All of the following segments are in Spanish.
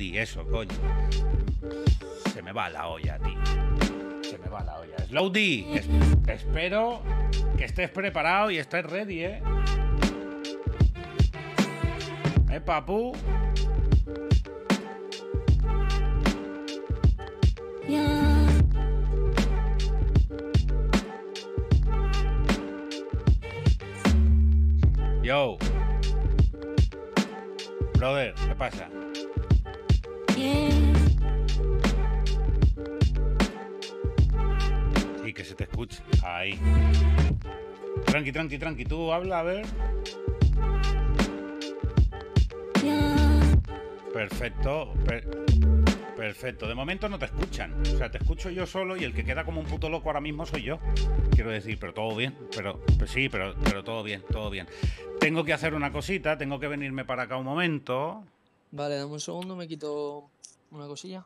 eso, coño. Se me va la olla, tío. Se me va la olla. Slow D, espero que estés preparado y estés ready, ¿eh? ¿Eh, papu? Yo. Brother, ¿qué pasa? y que se te escuche. Ahí. Tranqui, tranqui, tranqui. Tú habla, a ver. Perfecto. Perfecto, de momento no te escuchan. O sea, te escucho yo solo y el que queda como un puto loco ahora mismo soy yo. Quiero decir, pero todo bien, pero pues sí, pero, pero todo bien, todo bien. Tengo que hacer una cosita, tengo que venirme para acá un momento. Vale, dame un segundo, me quito una cosilla.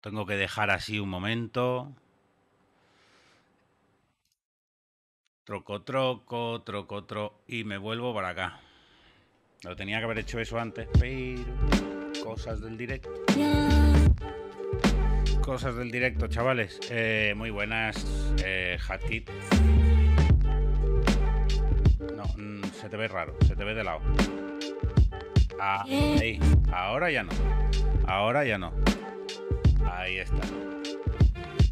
Tengo que dejar así un momento. Troco, troco, troco, troco. Y me vuelvo para acá. Lo tenía que haber hecho eso antes, pero. Cosas del directo. Cosas del directo, chavales. Eh, muy buenas, eh, no, mm, se te ve raro, se te ve de lado. Ah, eh. ahí. Ahora ya no. Ahora ya no. Ahí está.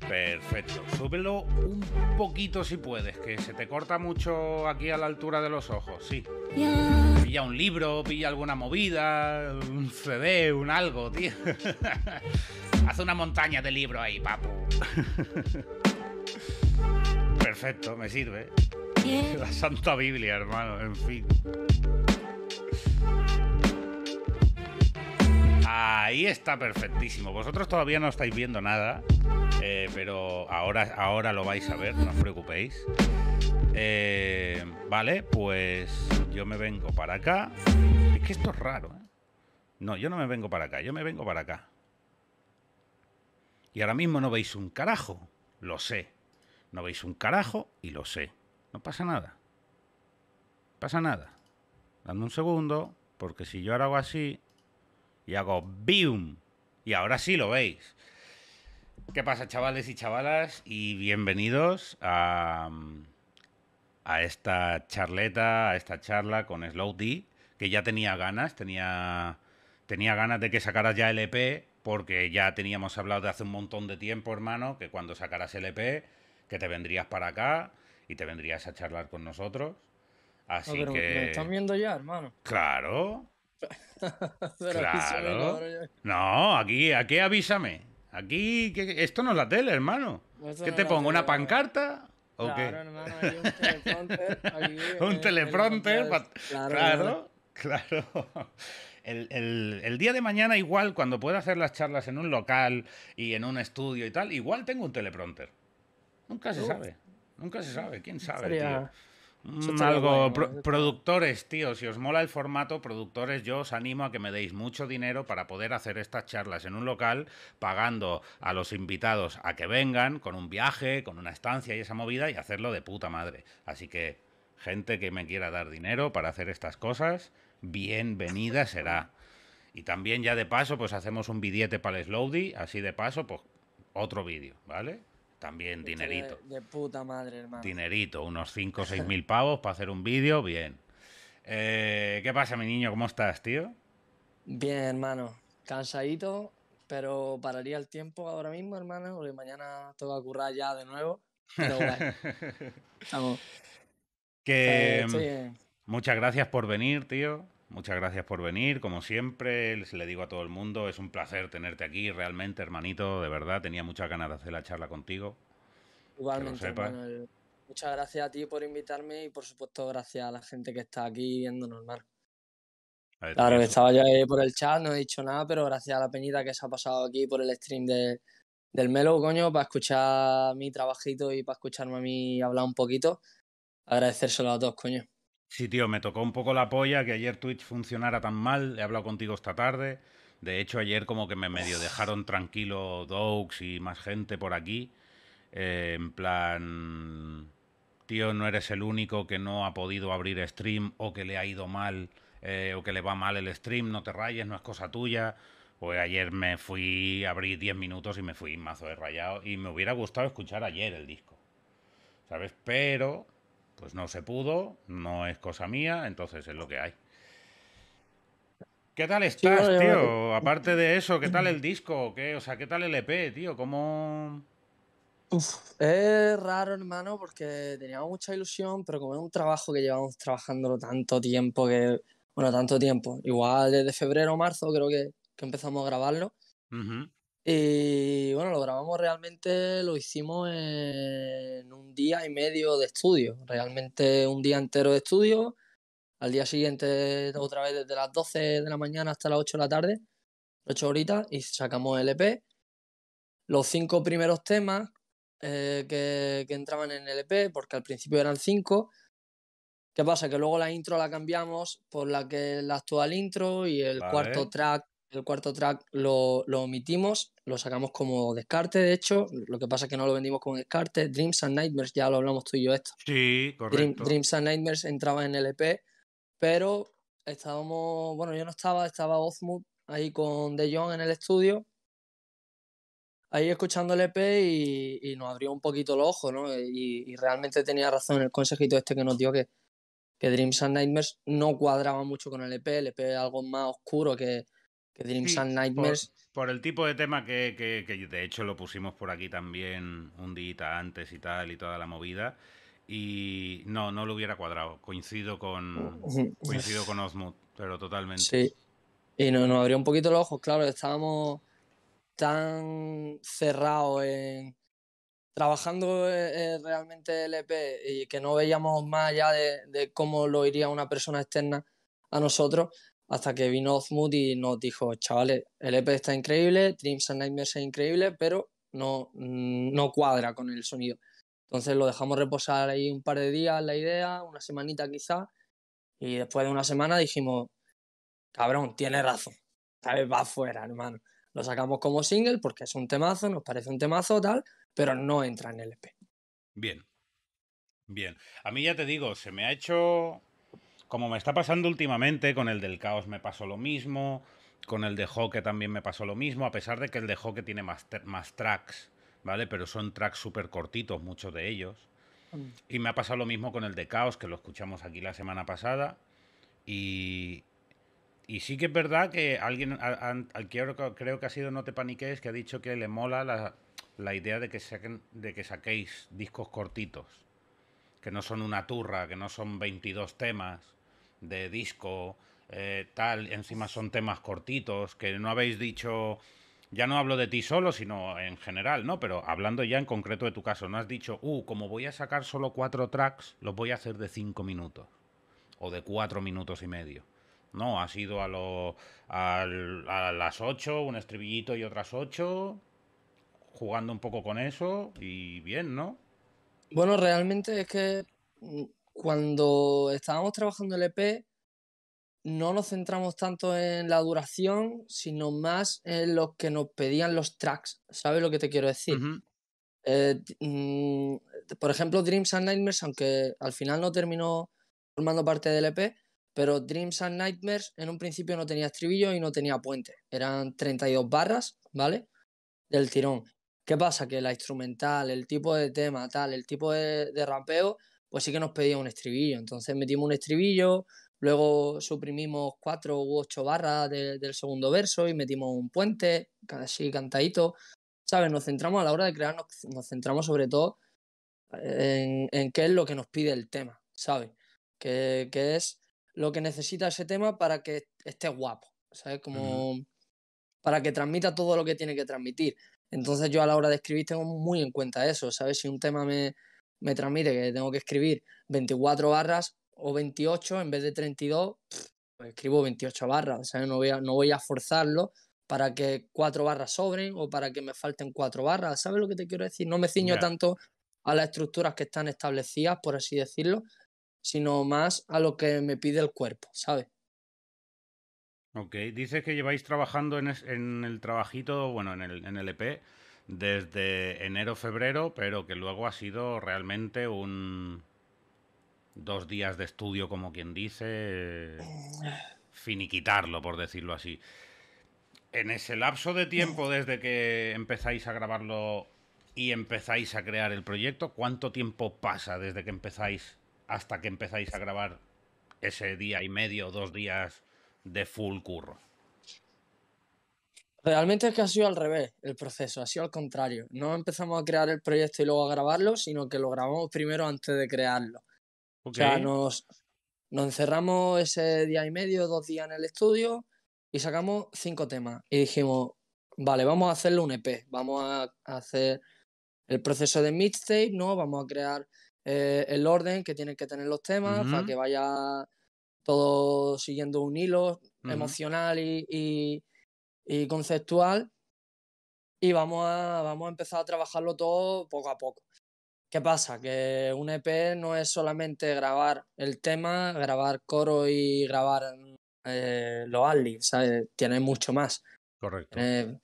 Perfecto. Súbelo un poquito si puedes, que se te corta mucho aquí a la altura de los ojos, sí. Pilla un libro, pilla alguna movida, un CD, un algo, tío. Haz una montaña de libros ahí, papo Perfecto, me sirve. La Santa Biblia, hermano, en fin. Ahí está perfectísimo. Vosotros todavía no estáis viendo nada, eh, pero ahora, ahora lo vais a ver, no os preocupéis. Eh, vale, pues yo me vengo para acá. Es que esto es raro, ¿eh? No, yo no me vengo para acá, yo me vengo para acá. Y ahora mismo no veis un carajo, lo sé. No veis un carajo y lo sé. No pasa nada. Pasa nada. Dame un segundo, porque si yo ahora hago así y hago BIUM, y ahora sí lo veis. ¿Qué pasa, chavales y chavalas? Y bienvenidos a, a esta charleta, a esta charla con Slow que ya tenía ganas, tenía, tenía ganas de que sacaras ya el EP, porque ya teníamos hablado de hace un montón de tiempo, hermano, que cuando sacaras el EP, que te vendrías para acá y te vendrías a charlar con nosotros. Así que. ¿Me están viendo ya, hermano? Claro. claro. no, aquí, aquí avísame. Aquí, que, esto no es la tele, hermano. ¿Qué te pongo? ¿Una pancarta? ¿O claro, qué? hermano, hay un teleprompter. un teleprompter. Claro, claro. El, día de mañana, igual, cuando pueda hacer las charlas en un local y en un estudio y tal, igual tengo un teleprompter. Nunca se sabe. Nunca se sabe, quién sabe, tío. Mm, algo, ¿eh? productores, tío, si os mola el formato, productores, yo os animo a que me deis mucho dinero para poder hacer estas charlas en un local, pagando a los invitados a que vengan con un viaje, con una estancia y esa movida y hacerlo de puta madre. Así que, gente que me quiera dar dinero para hacer estas cosas, bienvenida será. Y también ya de paso, pues hacemos un billete para el Slowdy, así de paso, pues otro vídeo, ¿vale? También dinerito. De, puta madre, hermano. Dinerito, unos 5 o 6 mil pavos para hacer un vídeo, bien. Eh, ¿Qué pasa, mi niño? ¿Cómo estás, tío? Bien, hermano. Cansadito, pero pararía el tiempo ahora mismo, hermano, porque mañana tengo que currar ya de nuevo. Pero bueno, Que... Eh, mm, muchas gracias por venir, tío muchas gracias por venir, como siempre, les le digo a todo el mundo, es un placer tenerte aquí, realmente, hermanito, de verdad, tenía muchas ganas de hacer la charla contigo. Igualmente, muchas gracias a ti por invitarme y por supuesto gracias a la gente que está aquí viéndonos, normal. claro, estaba yo por el chat, no he dicho nada, pero gracias a la peñita que se ha pasado aquí por el stream de, del Melo, coño, para escuchar mi trabajito y para escucharme a mí hablar un poquito. Agradecérselo a todos, coño. Sí, tío, me tocó un poco la polla que ayer Twitch funcionara tan mal. He hablado contigo esta tarde. De hecho, ayer como que me medio dejaron tranquilo Dogs y más gente por aquí. Eh, en plan, tío, no eres el único que no ha podido abrir stream o que le ha ido mal eh, o que le va mal el stream. No te rayes, no es cosa tuya. Pues ayer me fui, abrí 10 minutos y me fui mazo de rayado. Y me hubiera gustado escuchar ayer el disco. ¿Sabes? Pero pues no se pudo, no es cosa mía, entonces es lo que hay. ¿Qué tal estás, tío? Aparte de eso, ¿qué tal el disco? ¿Qué, o sea, ¿qué tal el EP, tío? ¿Cómo...? es raro, hermano, porque teníamos mucha ilusión, pero como es un trabajo que llevamos trabajándolo tanto tiempo que... Bueno, tanto tiempo. Igual desde febrero o marzo creo que, empezamos a grabarlo. Y bueno, lo grabamos realmente, lo hicimos en un día y medio de estudio, realmente un día entero de estudio, al día siguiente otra vez desde las 12 de la mañana hasta las 8 de la tarde, 8 horitas, y sacamos el EP. Los cinco primeros temas eh, que, entraban en el EP, porque al principio eran cinco, ¿qué pasa? Que luego la intro la cambiamos por la que la actual intro y el cuarto track el cuarto track lo, omitimos, lo sacamos como descarte, de hecho. Lo que pasa es que no lo vendimos como descarte. Dreams and Nightmares, ya lo hablamos tú y yo esto. Sí, correcto. Dreams and Nightmares entraba en el EP, pero estábamos, bueno, yo no estaba, estaba Ozmouth ahí con De Jong en el estudio, ahí escuchando el EP y, nos abrió un poquito los ojos, ¿no? Y, realmente tenía razón el consejito este que nos dio que, que Dreams and Nightmares no cuadraba mucho con el EP, el EP es algo más oscuro que Nightmares. Por, el tipo de tema que, de hecho lo pusimos por aquí también un día antes y tal y toda la movida. Y no, no lo hubiera cuadrado. Coincido con, coincido con Osmut, pero totalmente. Sí. Y nos, abrió un poquito los ojos, claro, estábamos tan cerrados en trabajando eh, eh, realmente el EP y que no veíamos más allá de, cómo lo iría una persona externa a nosotros, hasta que vino Ozmut y nos dijo, chavales, el EP está increíble, Dreams and Nightmares es increíble, pero no, mm, no cuadra con el sonido. Entonces lo dejamos reposar ahí un par de días la idea, una semanita quizá, y después de una semana dijimos, cabrón, tiene razón, vez Va afuera, hermano. Lo sacamos como single porque es un temazo, nos parece un temazo tal, pero no entra en el EP. Bien, bien. A mí ya te digo, se me ha hecho como me está pasando últimamente, con el del caos me pasó lo mismo, con el de Hockey también me pasó lo mismo, a pesar de que el de Hockey tiene más, más tracks, ¿vale? Pero son tracks súper cortitos, muchos de ellos. Mm. Y me ha pasado lo mismo con el de Caos, que lo escuchamos aquí la semana pasada. Y, y sí que es verdad que alguien, al, creo que ha sido No Te Paniques, que ha dicho que le mola la, idea de que, de que saquéis discos cortitos, que no son una turra, que no son 22 temas, de disco, eh, tal, encima son temas cortitos, que no habéis dicho, ya no hablo de ti solo, sino en general, ¿no? Pero hablando ya en concreto de tu caso, no has dicho, uh, como voy a sacar solo cuatro tracks, los voy a hacer de cinco minutos, o de cuatro minutos y medio. No, ha sido a, a las ocho, un estribillito y otras ocho, jugando un poco con eso, y bien, ¿no? Bueno, realmente es que mm, cuando estábamos trabajando el EP, no nos centramos tanto en la duración, sino más en lo que nos pedían los tracks. ¿Sabes lo que te quiero decir? Eh, mm, por ejemplo, Dreams and Nightmares, aunque al final no terminó formando parte del EP, pero Dreams and Nightmares en un principio no tenía estribillo y no tenía puente. Eran 32 barras, ¿vale? Del tirón. ¿Qué pasa? Que la instrumental, el tipo de tema, tal, el tipo de, de pues sí que nos pedía un estribillo. Entonces metimos un estribillo, luego suprimimos cuatro u ocho barras del segundo verso y metimos un puente, casi cantadito. ¿Sabes? Nos centramos a la hora de crear, nos, centramos sobre todo en, en, qué es lo que nos pide el tema, ¿sabes? Que, que, es lo que necesita ese tema para que esté guapo, ¿sabes? Como para que transmita todo lo que tiene que transmitir. Entonces yo a la hora de escribir tengo muy en cuenta eso, ¿sabes? Si un tema me, me transmite que tengo que escribir 24 barras o 28 en vez de 32, pues escribo 28 barras, No, voy a, no voy a forzarlo para que cuatro barras sobren o para que me falten cuatro barras, ¿sabes lo que te quiero decir? No me ciño tanto a las estructuras que están establecidas, por así decirlo, sino más a lo que me pide el cuerpo, ¿sabes? Ok, dices que lleváis trabajando en, en el trabajito, bueno, en el, en el EP, desde enero-febrero, pero que luego ha sido realmente un... dos días de estudio, como quien dice, finiquitarlo, por decirlo así. En ese lapso de tiempo desde que empezáis a grabarlo y empezáis a crear el proyecto, ¿cuánto tiempo pasa desde que empezáis hasta que empezáis a grabar ese día y medio, dos días de full curro? Realmente es que ha sido al revés el proceso, ha sido al contrario. No empezamos a crear el proyecto y luego a grabarlo, sino que lo grabamos primero antes de crearlo. O sea, nos, nos encerramos ese día y medio, dos días en el estudio y sacamos cinco temas. Y dijimos, vale, vamos a hacerlo un EP, vamos a hacer el proceso de mixtape, ¿no? Vamos a crear eh, el orden que tienen que tener los temas para que vaya todo siguiendo un hilo emocional y, y conceptual y vamos a, vamos a empezar a trabajarlo todo poco a poco. ¿Qué pasa? Que un EP no es solamente grabar el tema, grabar coro y grabar eh, los Ali. Tiene mucho más. Correcto. Eh,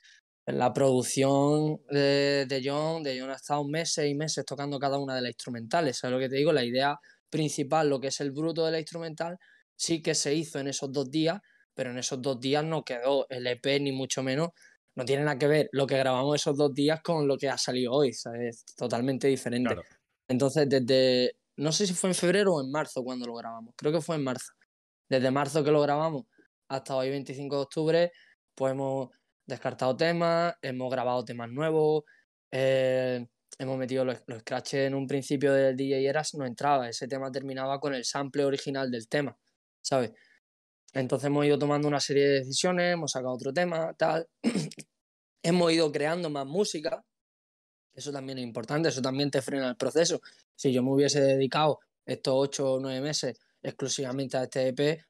la producción de, eh, de, John, de John ha estado meses y meses tocando cada una de las instrumentales, ¿sabes lo que te digo? La idea principal, lo que es el bruto de la instrumental, sí que se hizo en esos dos días pero en esos dos días no quedó el EP, ni mucho menos. No tiene nada que ver lo que grabamos esos dos días con lo que ha salido hoy, ¿sabes? Es totalmente diferente. Entonces, desde, no sé si fue en febrero o en marzo cuando lo grabamos, creo que fue en marzo. Desde marzo que lo grabamos hasta hoy 25 de octubre, pues hemos descartado temas, hemos grabado temas nuevos, eh, hemos metido los, los scratches en un principio del DJ Eras, no entraba, ese tema terminaba con el sample original del tema, ¿sabes? Entonces hemos ido tomando una serie de decisiones, hemos sacado otro tema, tal. hemos ido creando más música. Eso también es importante, eso también te frena el proceso. Si yo me hubiese dedicado estos ocho o nueve meses exclusivamente a este EP,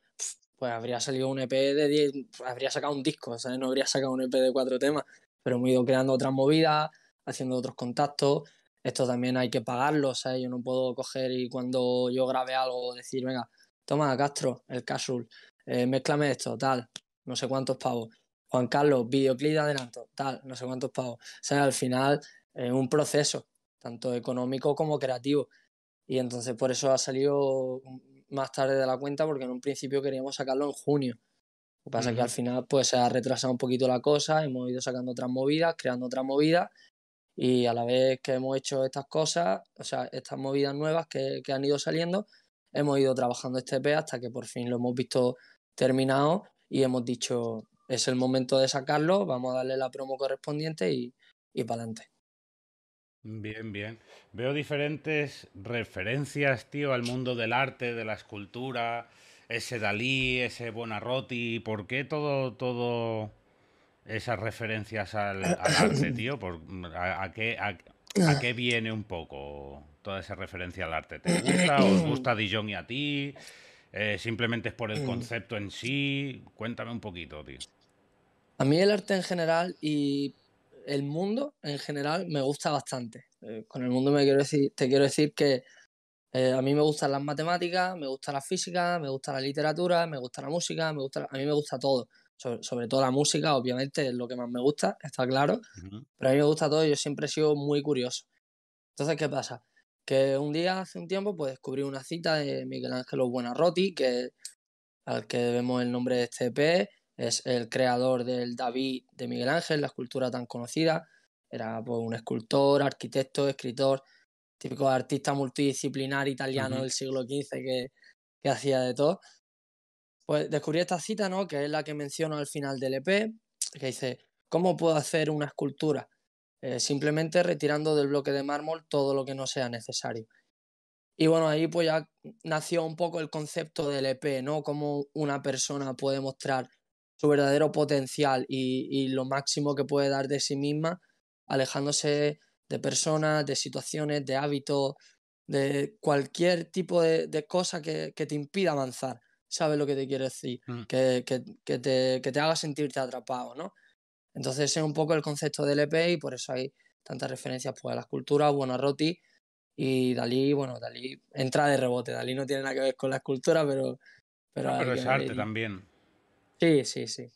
pues habría salido un EP de 10, habría sacado un disco, No habría sacado un EP de cuatro temas, pero hemos ido creando otras movidas, haciendo otros contactos. Esto también hay que pagarlo, ¿sabes? Yo no puedo coger y cuando yo grabe algo decir, venga, toma Castro, el casual, eh, mezclame esto, tal, no sé cuántos pavos. Juan Carlos, videoclip de adelanto, tal, no sé cuántos pavos. O sea, al final es un proceso, tanto económico como creativo. Y entonces por eso ha salido más tarde de la cuenta, porque en un principio queríamos sacarlo en junio. Lo que pasa es que al final pues se ha retrasado un poquito la cosa, hemos ido sacando otras movidas, creando otras movidas, y a la vez que hemos hecho estas cosas, o sea, estas movidas nuevas que, que han ido saliendo, hemos ido trabajando este p hasta que por fin lo hemos visto terminado y hemos dicho, es el momento de sacarlo, vamos a darle la promo correspondiente y, y para adelante. Bien, bien. Veo diferentes referencias, tío, al mundo del arte, de la escultura, ese Dalí, ese Buonarroti, ¿Por qué todo, todo esas referencias al, arte, tío? ¿Por, a, qué, a, qué, viene un poco toda esa referencia al arte? ¿Te gusta? ¿Os gusta Dijon y a ti? Eh, ¿Simplemente es por el eh, concepto en sí? Cuéntame un poquito, tío. A mí el arte en general y el mundo en general me gusta bastante. Eh, con el mundo me quiero decir, te quiero decir que a mí me gustan las matemáticas, me gusta la física, me gusta la literatura, me gusta la música, me gusta, a mí me gusta todo. Sobre, todo la música, obviamente, es lo que más me gusta, está claro. Pero a mí me gusta todo y yo siempre he sido muy curioso. Entonces, ¿qué pasa? que un día hace un tiempo pues descubrí una cita de Miguel Ángel Buonarroti que al que debemos el nombre de este EP, es el creador del David de Miguel Ángel, la escultura tan conocida. Era pues, un escultor, arquitecto, escritor, típico artista multidisciplinar italiano del siglo XV que, hacía de todo. Pues descubrí esta cita, ¿no? Que es la que menciono al final del EP, que dice, ¿cómo puedo hacer una escultura? Eh, simplemente retirando del bloque de mármol todo lo que no sea necesario. Y bueno, ahí pues ya nació un poco el concepto del EP, ¿no? Cómo una persona puede mostrar su verdadero potencial y, y lo máximo que puede dar de sí misma, alejándose de personas, de situaciones, de hábitos, de cualquier tipo de, de cosa que, que, te impida avanzar. ¿Sabes lo que te quiero decir? Mm. Que, que, te, que, te, haga sentirte atrapado, ¿no? Entonces es un poco el concepto del EP y por eso hay tantas referencias pues, a la culturas, bueno, a y Dalí, bueno, Dalí entra de rebote, Dalí no tiene nada que ver con la escultura, pero... Pero, ah, es arte también. Sí, sí, sí.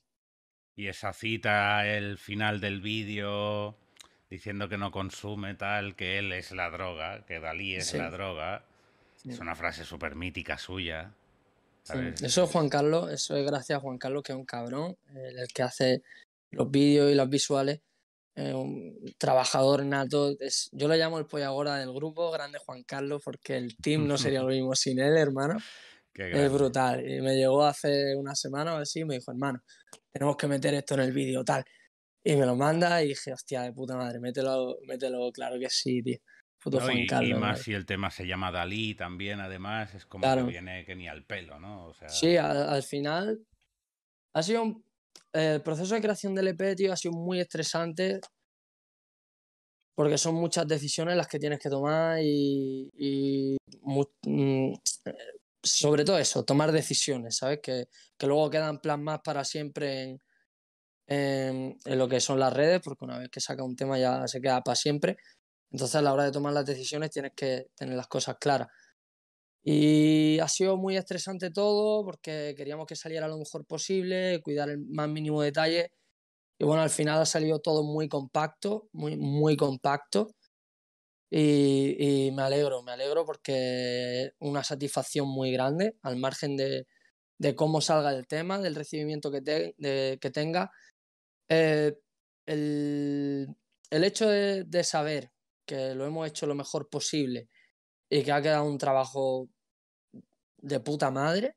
Y esa cita, el final del vídeo, diciendo que no consume tal, que él es la droga, que Dalí es la droga. Es una frase súper mítica suya. Eso es Juan Carlos, eso es gracias a Juan Carlos, que es un cabrón, el que hace los vídeos y las visuales. Eh, un trabajador nato. yo lo llamo el gorda del grupo, grande Juan Carlos, porque el team no sería lo mismo sin él, hermano. Es brutal. Y me llegó hace una semana o así y me dijo, hermano, tenemos que meter esto en el vídeo, tal. Y me lo manda y dije, hostia, de puta madre, mételo, mételo, claro que sí, tío. y, más si el tema se llama Dalí también, además, es como que viene que ni al pelo, ¿no? Sí, al final ha sido un el proceso de creación del EP, ha sido muy estresante porque son muchas decisiones las que tienes que tomar y, mm, sobre todo eso, tomar decisiones, ¿sabes? Que, luego quedan más para siempre en, en, lo que son las redes, porque una vez que saca un tema ya se queda para siempre. Entonces a la hora de tomar las decisiones tienes que tener las cosas claras. Y ha sido muy estresante todo porque queríamos que saliera lo mejor posible, cuidar el más mínimo detalle. Y bueno, al final ha salido todo muy compacto, muy, muy compacto. Y, me alegro, me alegro porque una satisfacción muy grande, al margen de, de cómo salga el tema, del recibimiento que, tenga. Eh, el, el, hecho de saber que lo hemos hecho lo mejor posible y que ha quedado un trabajo de puta madre,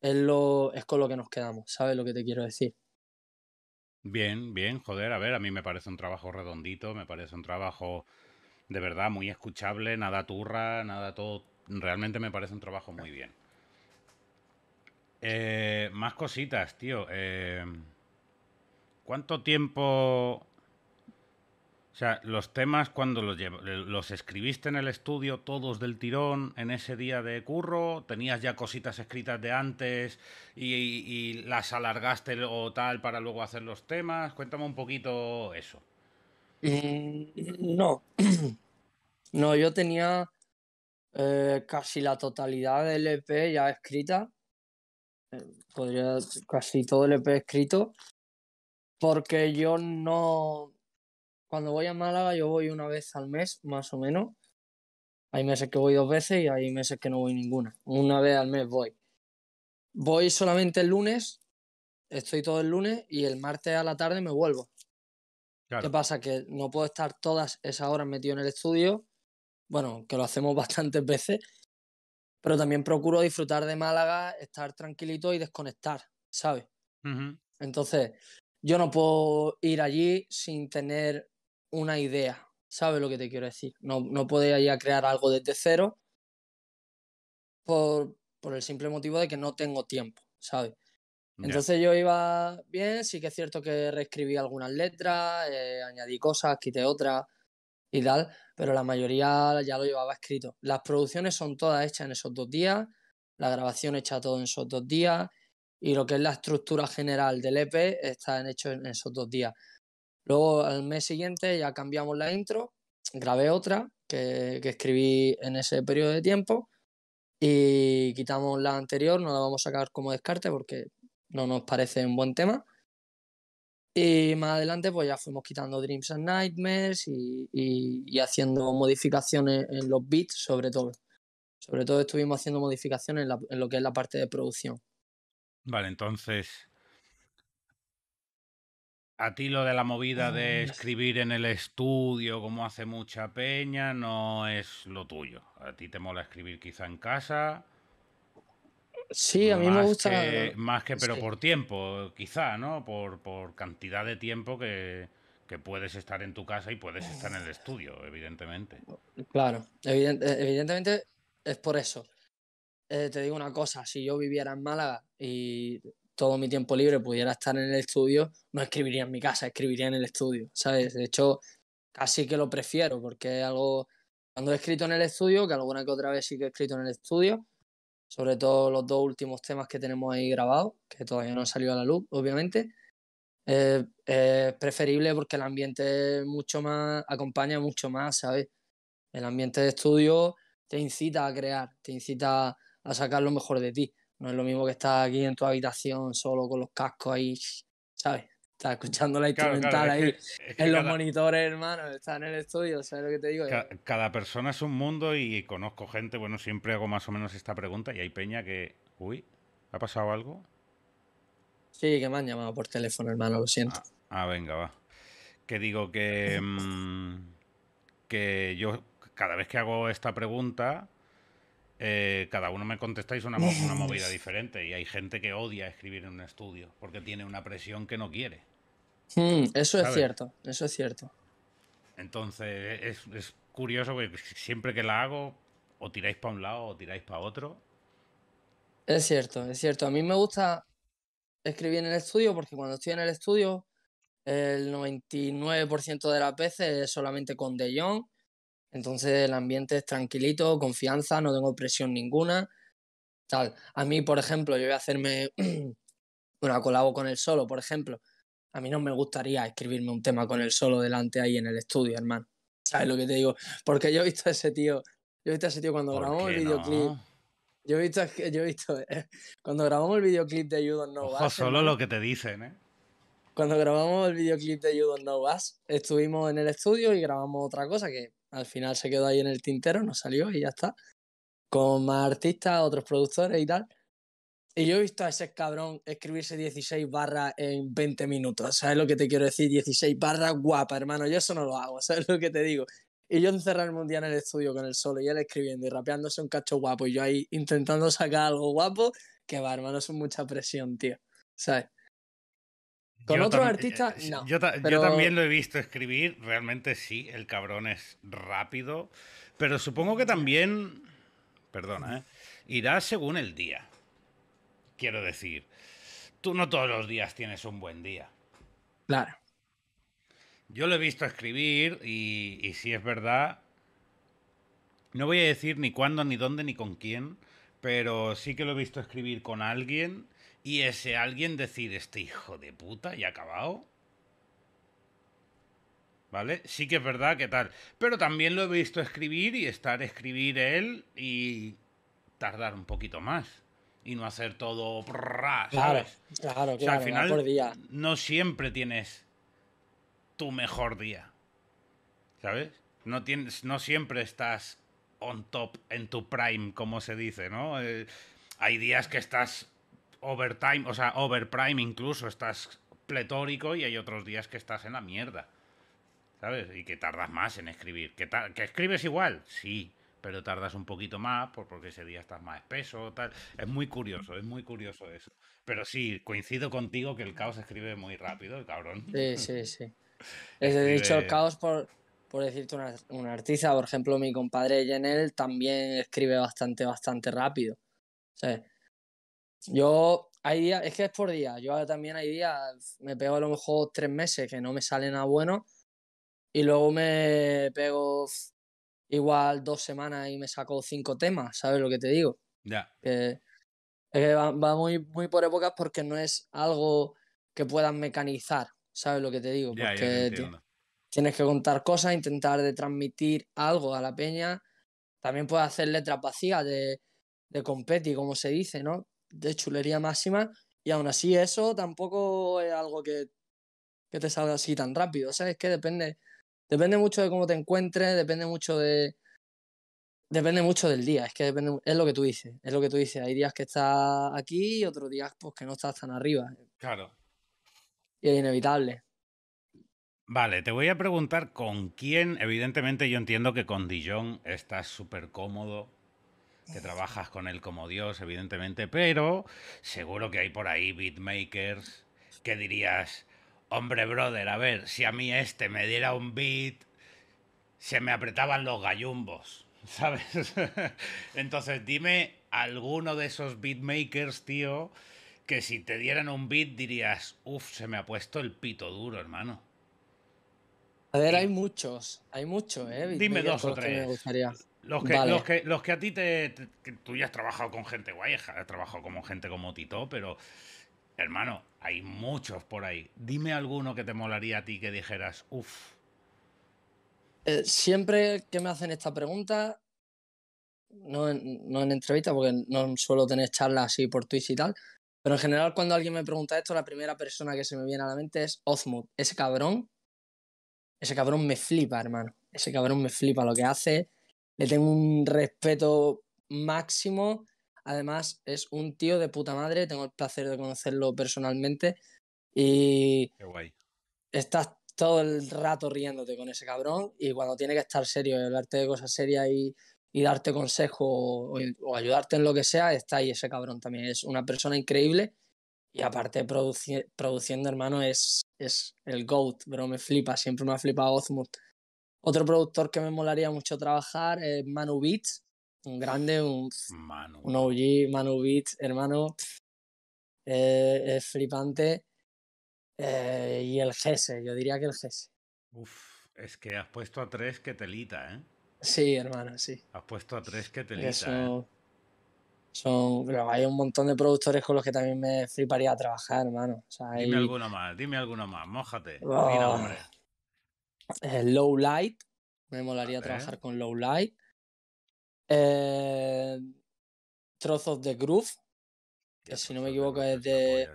es, lo, es con lo que nos quedamos, ¿sabes lo que te quiero decir? Bien, bien, joder, a ver, a mí me parece un trabajo redondito, me parece un trabajo de verdad muy escuchable, nada turra, nada todo, realmente me parece un trabajo muy bien. Eh, más cositas, tío. Eh, ¿Cuánto tiempo o sea, los temas cuando los, eh, los escribiste en el estudio todos del tirón en ese día de curro, tenías ya cositas escritas de antes y, las alargaste o tal para luego hacer los temas. Cuéntame un poquito eso. Mm, no, no, yo tenía eh, casi la totalidad del EP ya escrita. Eh, podría casi todo el EP escrito. Porque yo no, cuando voy a Málaga yo voy una vez al mes, más o menos. Hay meses que voy dos veces y hay meses que no voy ninguna. Una vez al mes voy. Voy solamente el lunes, estoy todo el lunes y el martes a la tarde me vuelvo. ¿Qué pasa? Que no puedo estar todas esas horas metido en el estudio. Bueno, que lo hacemos bastantes veces. Pero también procuro disfrutar de Málaga, estar tranquilito y desconectar, ¿sabes? Entonces, yo no puedo ir allí sin tener una idea, ¿sabes lo que te quiero decir? No, no podía ya crear algo desde cero por, por el simple motivo de que no tengo tiempo, ¿sabes? Entonces yo iba bien, sí que es cierto que reescribí algunas letras, eh, añadí cosas, quité otras y tal, pero la mayoría ya lo llevaba escrito. Las producciones son todas hechas en esos dos días, la grabación hecha todo en esos dos días y lo que es la estructura general del EP está hecho en esos dos días. Luego al mes siguiente ya cambiamos la intro, grabé otra que, escribí en ese periodo de tiempo y quitamos la anterior, no la vamos a sacar como descarte porque no nos parece un buen tema. Y más adelante pues ya fuimos quitando Dreams and Nightmares y, haciendo modificaciones en los beats sobre todo. Sobre todo estuvimos haciendo modificaciones en lo que es la parte de producción. Vale, entonces a ti lo de la movida de ah, escribir en el estudio como hace mucha peña no es lo tuyo. A ti te mola escribir quizá en casa. Sí, a mí me gusta. más que, pero por tiempo, quizá, ¿no? Por, por cantidad de tiempo que, que, puedes estar en tu casa y puedes estar en el estudio, evidentemente. Claro, evidentemente es por eso. Eh, te digo una cosa, si yo viviera en Málaga y todo mi tiempo libre pudiera estar en el estudio, no escribiría en mi casa, escribiría en el estudio, ¿sabes? De hecho, casi que lo prefiero, porque es algo, cuando he escrito en el estudio, que alguna que otra vez sí que he escrito en el estudio, sobre todo los dos últimos temas que tenemos ahí grabados, que todavía no han salido a la luz, obviamente, eh, es preferible porque el ambiente mucho más, acompaña mucho más, ¿sabes? El ambiente de estudio te incita a crear, te incita a sacar lo mejor de ti. No es lo mismo que estar aquí en tu habitación solo con los cascos ahí, ¿sabes? Estás escuchando la instrumental ahí en los monitores, hermano, está en el estudio, ¿sabes lo que te digo? Cada, persona es un mundo y conozco gente, bueno, siempre hago más o menos esta pregunta y hay peña que, uy, ¿ha pasado algo? Sí, que me han llamado por teléfono, hermano, lo siento. Ah, ah venga, va. Que digo que, mm, que yo cada vez que hago esta pregunta, eh, cada uno me contestáis una, movida diferente y hay gente que odia escribir en un estudio porque tiene una presión que no quiere. Mm, eso es cierto, eso es cierto. Entonces, e-, es, curioso que siempre que la hago, o tiráis para un lado o tiráis para otro. Es cierto, es cierto. A mí me gusta escribir en el estudio porque cuando estoy en el estudio, el 99% de la veces es solamente con De Jong entonces el ambiente es tranquilito, confianza, no tengo presión ninguna. Tal. A mí, por ejemplo, yo voy a hacerme una colabo con el solo, por ejemplo. A mí no me gustaría escribirme un tema con el solo delante ahí en el estudio, hermano. ¿Sabes lo que te digo? Porque yo he visto a ese tío, yo he visto a ese tío cuando grabamos el videoclip. Yo he visto, yo he visto, eh, cuando grabamos el videoclip de You Don't Know Ojo, solo lo que te dicen, ¿eh? Cuando grabamos el videoclip de You Don't Know estuvimos en el estudio y grabamos otra cosa que al final se quedó ahí en el tintero, no salió y ya está. Con más artistas, otros productores y tal. Y yo he visto a ese cabrón escribirse 16 barras en 20 minutos. ¿Sabes lo que te quiero decir? 16 barras guapa, hermano. Yo eso no lo hago, ¿sabes lo que te digo? Y yo encerrarme el mundial en el estudio con el solo y él escribiendo y rapeándose un cacho guapo y yo ahí intentando sacar algo guapo, que va, hermano, es mucha presión, tío. ¿Sabes? Con otros artistas, eh, no. Yo, también lo he visto escribir, realmente sí, el cabrón es rápido, pero supongo que también, perdona, ¿eh? irá según el día. Quiero decir, tú no todos los días tienes un buen día. Claro. Yo lo he visto escribir y, y si es verdad, no voy a decir ni cuándo, ni dónde, ni con quién, pero sí que lo he visto escribir con alguien y ese alguien decir, este hijo de puta, ya acabado. ¿Vale? Sí que es verdad que tal. Pero también lo he visto escribir y estar escribir él y tardar un poquito más. Y no hacer todo. Claro, claro, al final, No siempre tienes tu mejor día. ¿Sabes? No, tienes, no siempre estás on top en tu prime, como se dice, ¿no? Eh, hay días que estás overtime, o sea, overprime incluso, estás pletórico y hay otros días que estás en la mierda. ¿Sabes? Y que tardas más en escribir. ¿Que, escribes igual? Sí, pero tardas un poquito más porque ese día estás más espeso, tal. Es muy curioso, es muy curioso eso. Pero sí, coincido contigo que el caos escribe muy rápido, cabrón. Sí, sí, sí. Es dicho, el caos por, por decirte una, artista, por ejemplo, mi compadre Jenel también escribe bastante, bastante rápido. ¿sabes? Yo, hay días, es que es por día. Yo también hay días, me pego a lo mejor tres meses que no me sale nada bueno y luego me pego igual dos semanas y me saco cinco temas, ¿sabes lo que te digo? Ya. es que va, muy, muy por épocas porque no es algo que puedas mecanizar, ¿sabes lo que te digo? porque tienes que contar cosas, intentar de transmitir algo a la peña. También puedes hacer letras vacías de, de competi, como se dice, ¿no? de chulería máxima y aún así eso tampoco es algo que, te salga así tan rápido. O sea, es que depende, depende mucho de cómo te encuentres, depende mucho de... Depende mucho del día, es que depende, es lo que tú dices, es lo que tú dices. Hay días que estás aquí y otros días pues que no estás tan arriba. Claro. Y es inevitable. Vale, te voy a preguntar con quién, evidentemente yo entiendo que con Dijon estás súper cómodo, que trabajas con él como Dios, evidentemente, pero seguro que hay por ahí beatmakers que dirías, hombre, brother, a ver, si a mí este me diera un beat, se me apretaban los gallumbos, ¿sabes? Entonces, dime alguno de esos beatmakers, tío, que si te dieran un beat dirías, uff, se me ha puesto el pito duro, hermano. A ver, hay muchos, hay muchos, ¿eh? Dime dos o tres. Los que, los, que, a ti te, Tú ya has trabajado con gente guay, has trabajado con gente como Tito, pero. Hermano, hay muchos por ahí. Dime alguno que te molaría a ti que dijeras, uff. Eh, siempre que me hacen esta pregunta, no en, no entrevista, porque no suelo tener charlas así por Twitch y tal, pero en general cuando alguien me pregunta esto, la primera persona que se me viene a la mente es Ozmut. Ese cabrón, ese cabrón me flipa, hermano. Ese cabrón me flipa lo que hace le tengo un respeto máximo. Además, es un tío de puta madre, tengo el placer de conocerlo personalmente. Y Qué guay. estás todo el rato riéndote con ese cabrón y cuando tiene que estar serio y hablarte de cosas serias y, darte consejo o, ayudarte en lo que sea, está ahí ese cabrón también. Es una persona increíble y aparte produciendo, hermano, es, es el GOAT, pero me flipa, siempre me ha flipado Ozmuth. Otro productor que me molaría mucho trabajar es Manu Beats, un grande, un, OG, Manu Beats, hermano, eh, es flipante. Eh, y el Gese, yo diría que el Gese. Uf, es que has puesto a tres que telita, ¿eh? Sí, hermano, sí. Has puesto a tres que telita. ¿eh? Son, hay un montón de productores con los que también me fliparía trabajar, hermano. dime alguno más, dime alguno más, mójate. Eh, Low Light. Me molaría trabajar con Low Light. Eh, Trozos de Groove. Que si no me equivoco es de.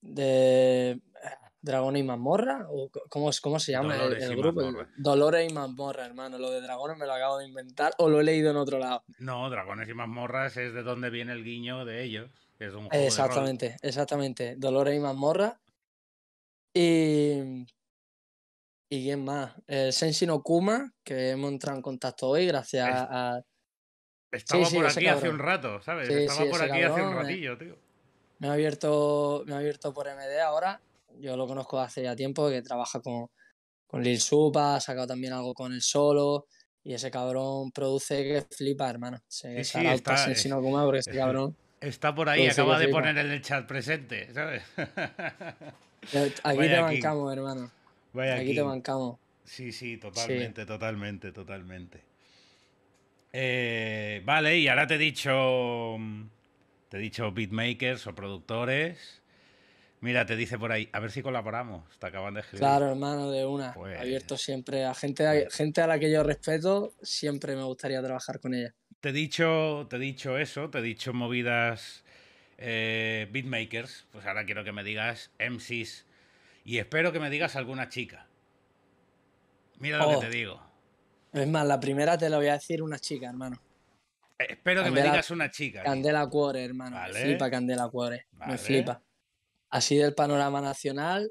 De. Eh, Dragón y mazmorra, o cómo, es, cómo se llama el, grupo. Dolores y mazmorra, hermano. Lo de dragones me lo acabo de inventar o lo he leído en otro lado. No, dragones y mazmorras es de donde viene el guiño de ellos. es un exactamente, exactamente. Dolores y mazmorra. Y ¿Y quién más? El Senshi Kuma, que hemos entrado en contacto hoy gracias a... Estaba por aquí hace un rato, ¿sabes? Estaba por aquí hace un ratillo, tío. Me ha, abierto, me ha abierto por MD ahora. Yo lo conozco hace ya tiempo, que trabaja con, con Lil Supa, ha sacado también algo con el solo. Y ese cabrón produce que flipa, hermano. sí, sí, está, porque ese cabrón. Está por ahí, acaba de poner en el chat presente, ¿sabes? Aquí te bancamos, hermano aquí, te mancamos. Sí, sí, totalmente, totalmente, totalmente. Eh, vale, y ahora te he dicho. Mm, te he dicho beatmakers o productores. Mira, te dice por ahí, a ver si colaboramos. Te acaban de escribir. Claro, hermano, de una. Pues Abierto siempre. A gente, a pues gente a la que yo respeto, siempre me gustaría trabajar con ella. Te he dicho, te he dicho eso, te he dicho movidas eh, beatmakers. Pues ahora quiero que me digas MCs y espero que me digas alguna chica. Mira lo que oh. te digo. Es más, la primera te la voy a decir una chica, hermano. Eh, espero que me digas una chica. Candela Cuore, hermano. Me flipa Candela Cuore. Me flipa. Así del panorama nacional,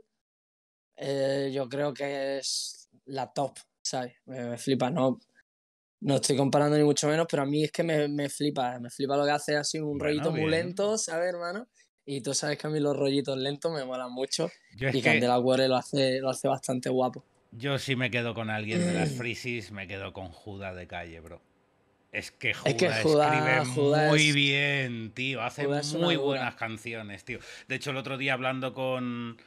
eh, yo creo que es la top, ¿sabes? Me, flipa, no, no estoy comparando ni mucho menos, pero a mí es que me, flipa, me flipa lo que hace así, un rollito muy lento, ¿sabes, hermano? Y tú sabes que a mí los rollitos lentos me molan mucho. y Candela que... lo hace, lo hace bastante guapo. Yo sí me quedo con alguien de las mm. frisis, me quedo con Judas de calle, bro. Es que Judas escribe muy bien, tío. Hace muy buenas canciones, tío. De hecho, el otro día hablando con,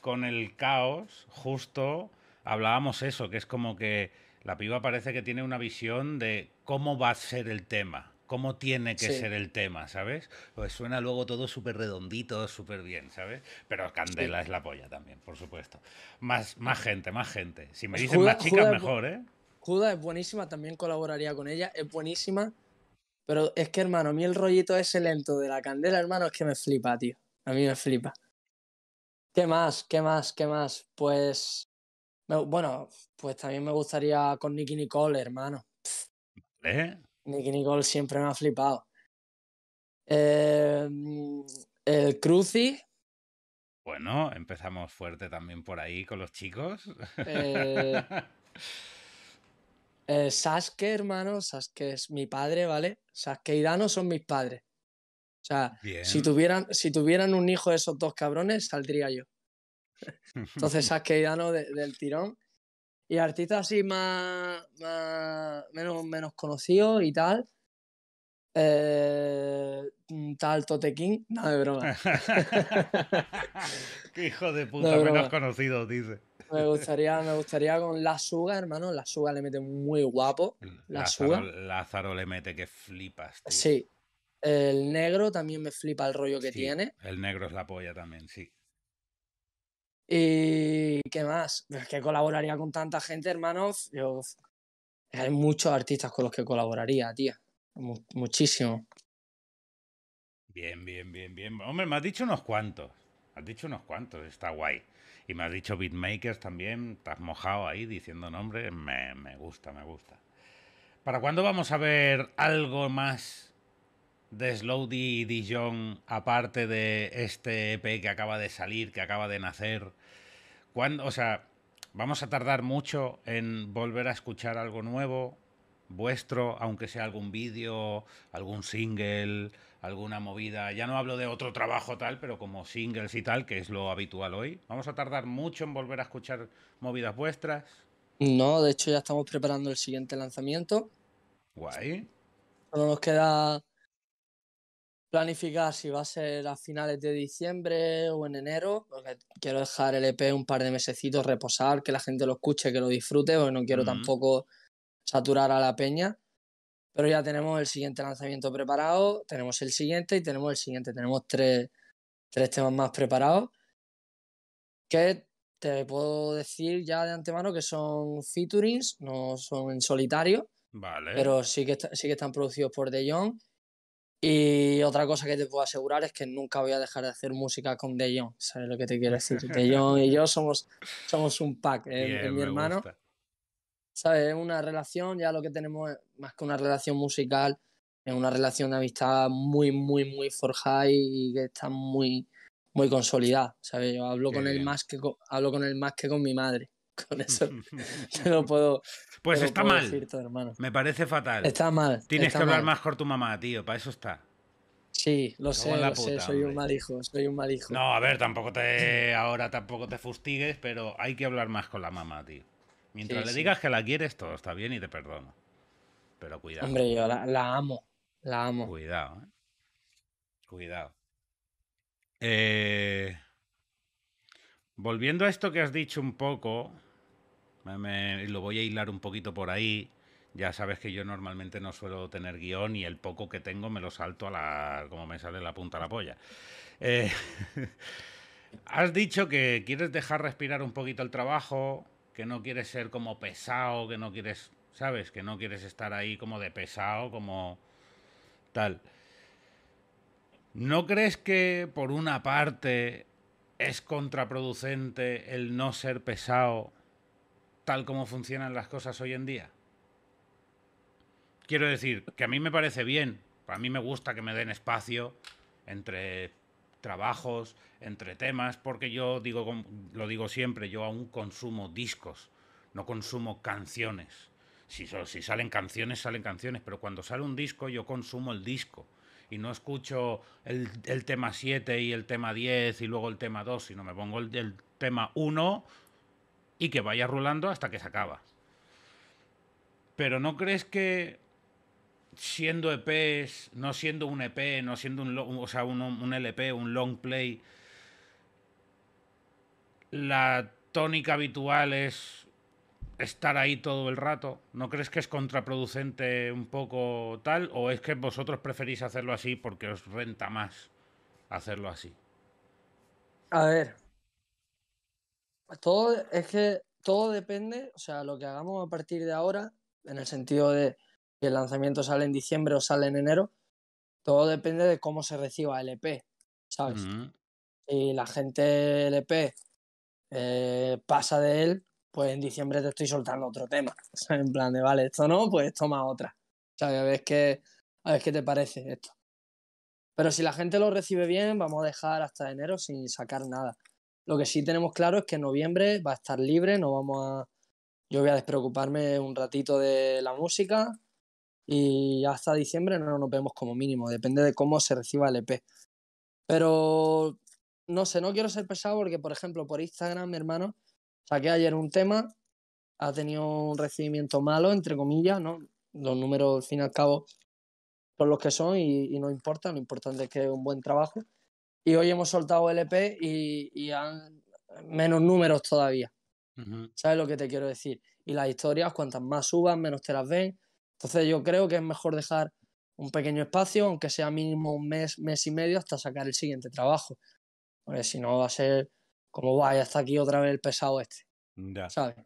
con el Caos, justo hablábamos eso, que es como que la piba parece que tiene una visión de cómo va a ser el tema cómo tiene que ser el tema, ¿sabes? Pues suena luego todo súper redondito, súper bien, ¿sabes? Pero Candela es la polla también, por supuesto. Más, más gente, más gente. Si me pues dicen más chicas, mejor, ¿eh? Juda es buenísima, también colaboraría con ella, es buenísima. Pero es que, hermano, a mí el rollito ese lento de la Candela, hermano, es que me flipa, tío. A mí me flipa. ¿Qué más? ¿Qué más? ¿Qué más? Pues. bueno, pues también me gustaría con Nicky Nicole, hermano. ¿Eh? Nicky Nicole siempre me ha flipado. Em, el Cruci. Bueno, empezamos fuerte también por ahí con los chicos. Eh, eh, Sasuke, hermano, Sasuke es mi padre, ¿vale? Sasuke y Dano son mis padres. O sea, si tuvieran, si tuvieran un hijo de esos dos cabrones, saldría yo. Entonces, Sasuke y Dano del tirón. Y artistas así más, menos, menos conocidos y tal. Eh, mm, tal Totequín, no de broma. Qué hijo de puta, menos conocido, dice. Me gustaría, me gustaría con la Suga, hermano. La Suga le mete muy guapo. La Lázaro, Suga. Lázaro le mete que flipas. Sí. El negro también me flipa el rollo que tiene. El negro es la polla también, sí. ¿Y eh, qué más? Es que colaboraría con tanta gente, hermanos. hay muchos artistas con los que colaboraría, tía. Muchísimo. Bien, bien, bien, bien. Hombre, me has dicho unos cuantos. Has dicho unos cuantos, está guay. Y me has dicho beatmakers también. Estás mojado ahí diciendo nombres. Me, me gusta, me gusta. ¿Para cuándo vamos a ver algo más de Slowdy y Dijon, aparte de este EP que acaba de salir, que acaba de nacer? ¿Cuándo, o sea, vamos a tardar mucho en volver a escuchar algo nuevo vuestro, aunque sea algún vídeo, algún single, alguna movida. Ya no hablo de otro trabajo tal, pero como singles y tal, que es lo habitual hoy. ¿Vamos a tardar mucho en volver a escuchar movidas vuestras? No, de hecho ya estamos preparando el siguiente lanzamiento. Guay. Solo nos queda planificar si va a ser a finales de diciembre o en enero, porque quiero dejar el EP un par de mesecitos, reposar, que la gente lo escuche, que lo disfrute, porque no quiero tampoco saturar a la peña. Pero ya tenemos el siguiente lanzamiento preparado, tenemos el siguiente y tenemos el siguiente. Tenemos tres, tres temas más preparados. Que te puedo decir ya de antemano que son featurings, no son en solitario. Vale. Pero sí que, sí que están producidos por De Jong y otra cosa que te puedo asegurar es que nunca voy a dejar de hacer música con De Jong, ¿sabes lo que te quiero decir? De Jong y yo somos, somos un pack, eh, mi hermano. ¿Sabes? Es una relación, ya lo que tenemos es más que una relación musical, es una relación de amistad muy, muy, muy forjada y, que está muy, muy consolidada, ¿sabes? Yo hablo con, él más que hablo con él más que con mi madre. Con eso Yo no puedo. Pues está mal. Me parece fatal. Está mal. Tienes que hablar más con tu mamá, tío. Para eso está. Sí, lo sé, sé, soy un mal hijo, soy un mal hijo. No, a ver, tampoco te ahora tampoco te fustigues, pero hay que hablar más con la mamá, tío. Mientras le digas que la quieres, todo está bien y te perdono. Pero cuidado. Hombre, yo la, amo, la amo. Cuidado, ¿eh? Cuidado. Eh, volviendo a esto que has dicho un poco, lo voy a hilar un poquito por ahí. Ya sabes que yo normalmente no suelo tener guión y el poco que tengo me lo salto a la. como me sale la punta a la polla. Eh, has dicho que quieres dejar respirar un poquito el trabajo, que no quieres ser como pesado, que no quieres. ¿Sabes? Que no quieres estar ahí como de pesado, como. tal. ¿No crees que por una parte es contraproducente el no ser pesado tal como funcionan las cosas hoy en día? Quiero decir, que a mí me parece bien, a mí me gusta que me den espacio entre trabajos, entre temas, porque yo digo, lo digo siempre, yo aún consumo discos, no consumo canciones. Si, salen canciones, salen canciones, pero cuando sale un disco yo consumo el disco y no escucho el, tema 7 y el tema 10 y luego el tema 2, sino me pongo el, el tema 1 y que vaya rulando hasta que se acaba. Pero ¿no crees que siendo EPs, no siendo un EP, no siendo un, o sea, un, un LP, un long play, la tónica habitual es estar ahí todo el rato? ¿No crees que es contraproducente un poco tal? ¿O es que vosotros preferís hacerlo así porque os renta más hacerlo así? A ver, todo es que todo depende, o sea, lo que hagamos a partir de ahora, en el sentido de que el lanzamiento sale en diciembre o sale en enero, todo depende de cómo se reciba el EP, ¿sabes? la gente el EP eh, pasa de él, pues en diciembre te estoy soltando otro tema. en plan de, vale, esto no, pues toma otra. ¿Sabes? A ver a ver qué te parece esto. Pero si la gente lo recibe bien, vamos a dejar hasta enero sin sacar nada. Lo que sí tenemos claro es que en noviembre va a estar libre, no vamos a... Yo voy a despreocuparme un ratito de la música y hasta diciembre no nos vemos como mínimo, depende de cómo se reciba el EP. Pero no sé, no quiero ser pesado porque, por ejemplo, por Instagram, mi hermano, saqué ayer un tema, ha tenido un recibimiento malo, entre comillas, ¿no? Los números, al fin y al cabo, son los que son y, y no importa, lo importante es que es un buen trabajo y hoy hemos soltado el e y, y han menos números todavía. ¿Sabes lo que te quiero decir? Y las historias, cuantas más suban, menos te las ven. Entonces yo creo que es mejor dejar un pequeño espacio, aunque sea mínimo un mes, mes y medio, hasta sacar el siguiente trabajo. Porque si no va a ser como vaya hasta aquí otra vez el pesado este. Ya. ¿Sabes?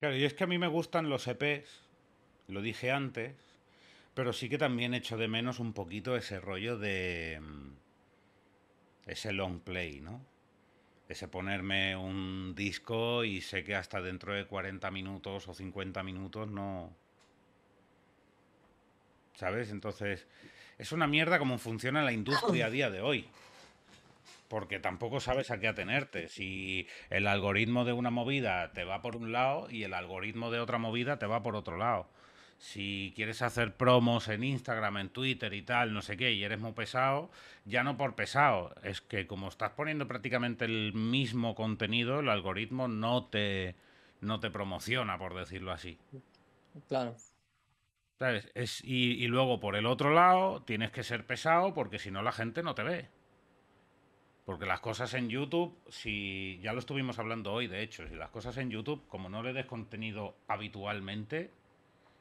Claro, y es que a mí me gustan los EPs, lo dije antes, pero sí que también echo de menos un poquito ese rollo de mm, ese long play, ¿no? Ese ponerme un disco y sé que hasta dentro de 40 minutos o 50 minutos no... ¿Sabes? Entonces, es una mierda como funciona la industria a día de hoy. Porque tampoco sabes a qué atenerte. Si el algoritmo de una movida te va por un lado y el algoritmo de otra movida te va por otro lado si quieres hacer promos en Instagram, en Twitter y tal, no sé qué, y eres muy pesado, ya no por pesado, es que como estás poniendo prácticamente el mismo contenido, el algoritmo no te, no te promociona, por decirlo así. Claro. y, y luego, por el otro lado, tienes que ser pesado porque si no la gente no te ve. Porque las cosas en YouTube, si ya lo estuvimos hablando hoy, de hecho, si las cosas en YouTube, como no le des contenido habitualmente,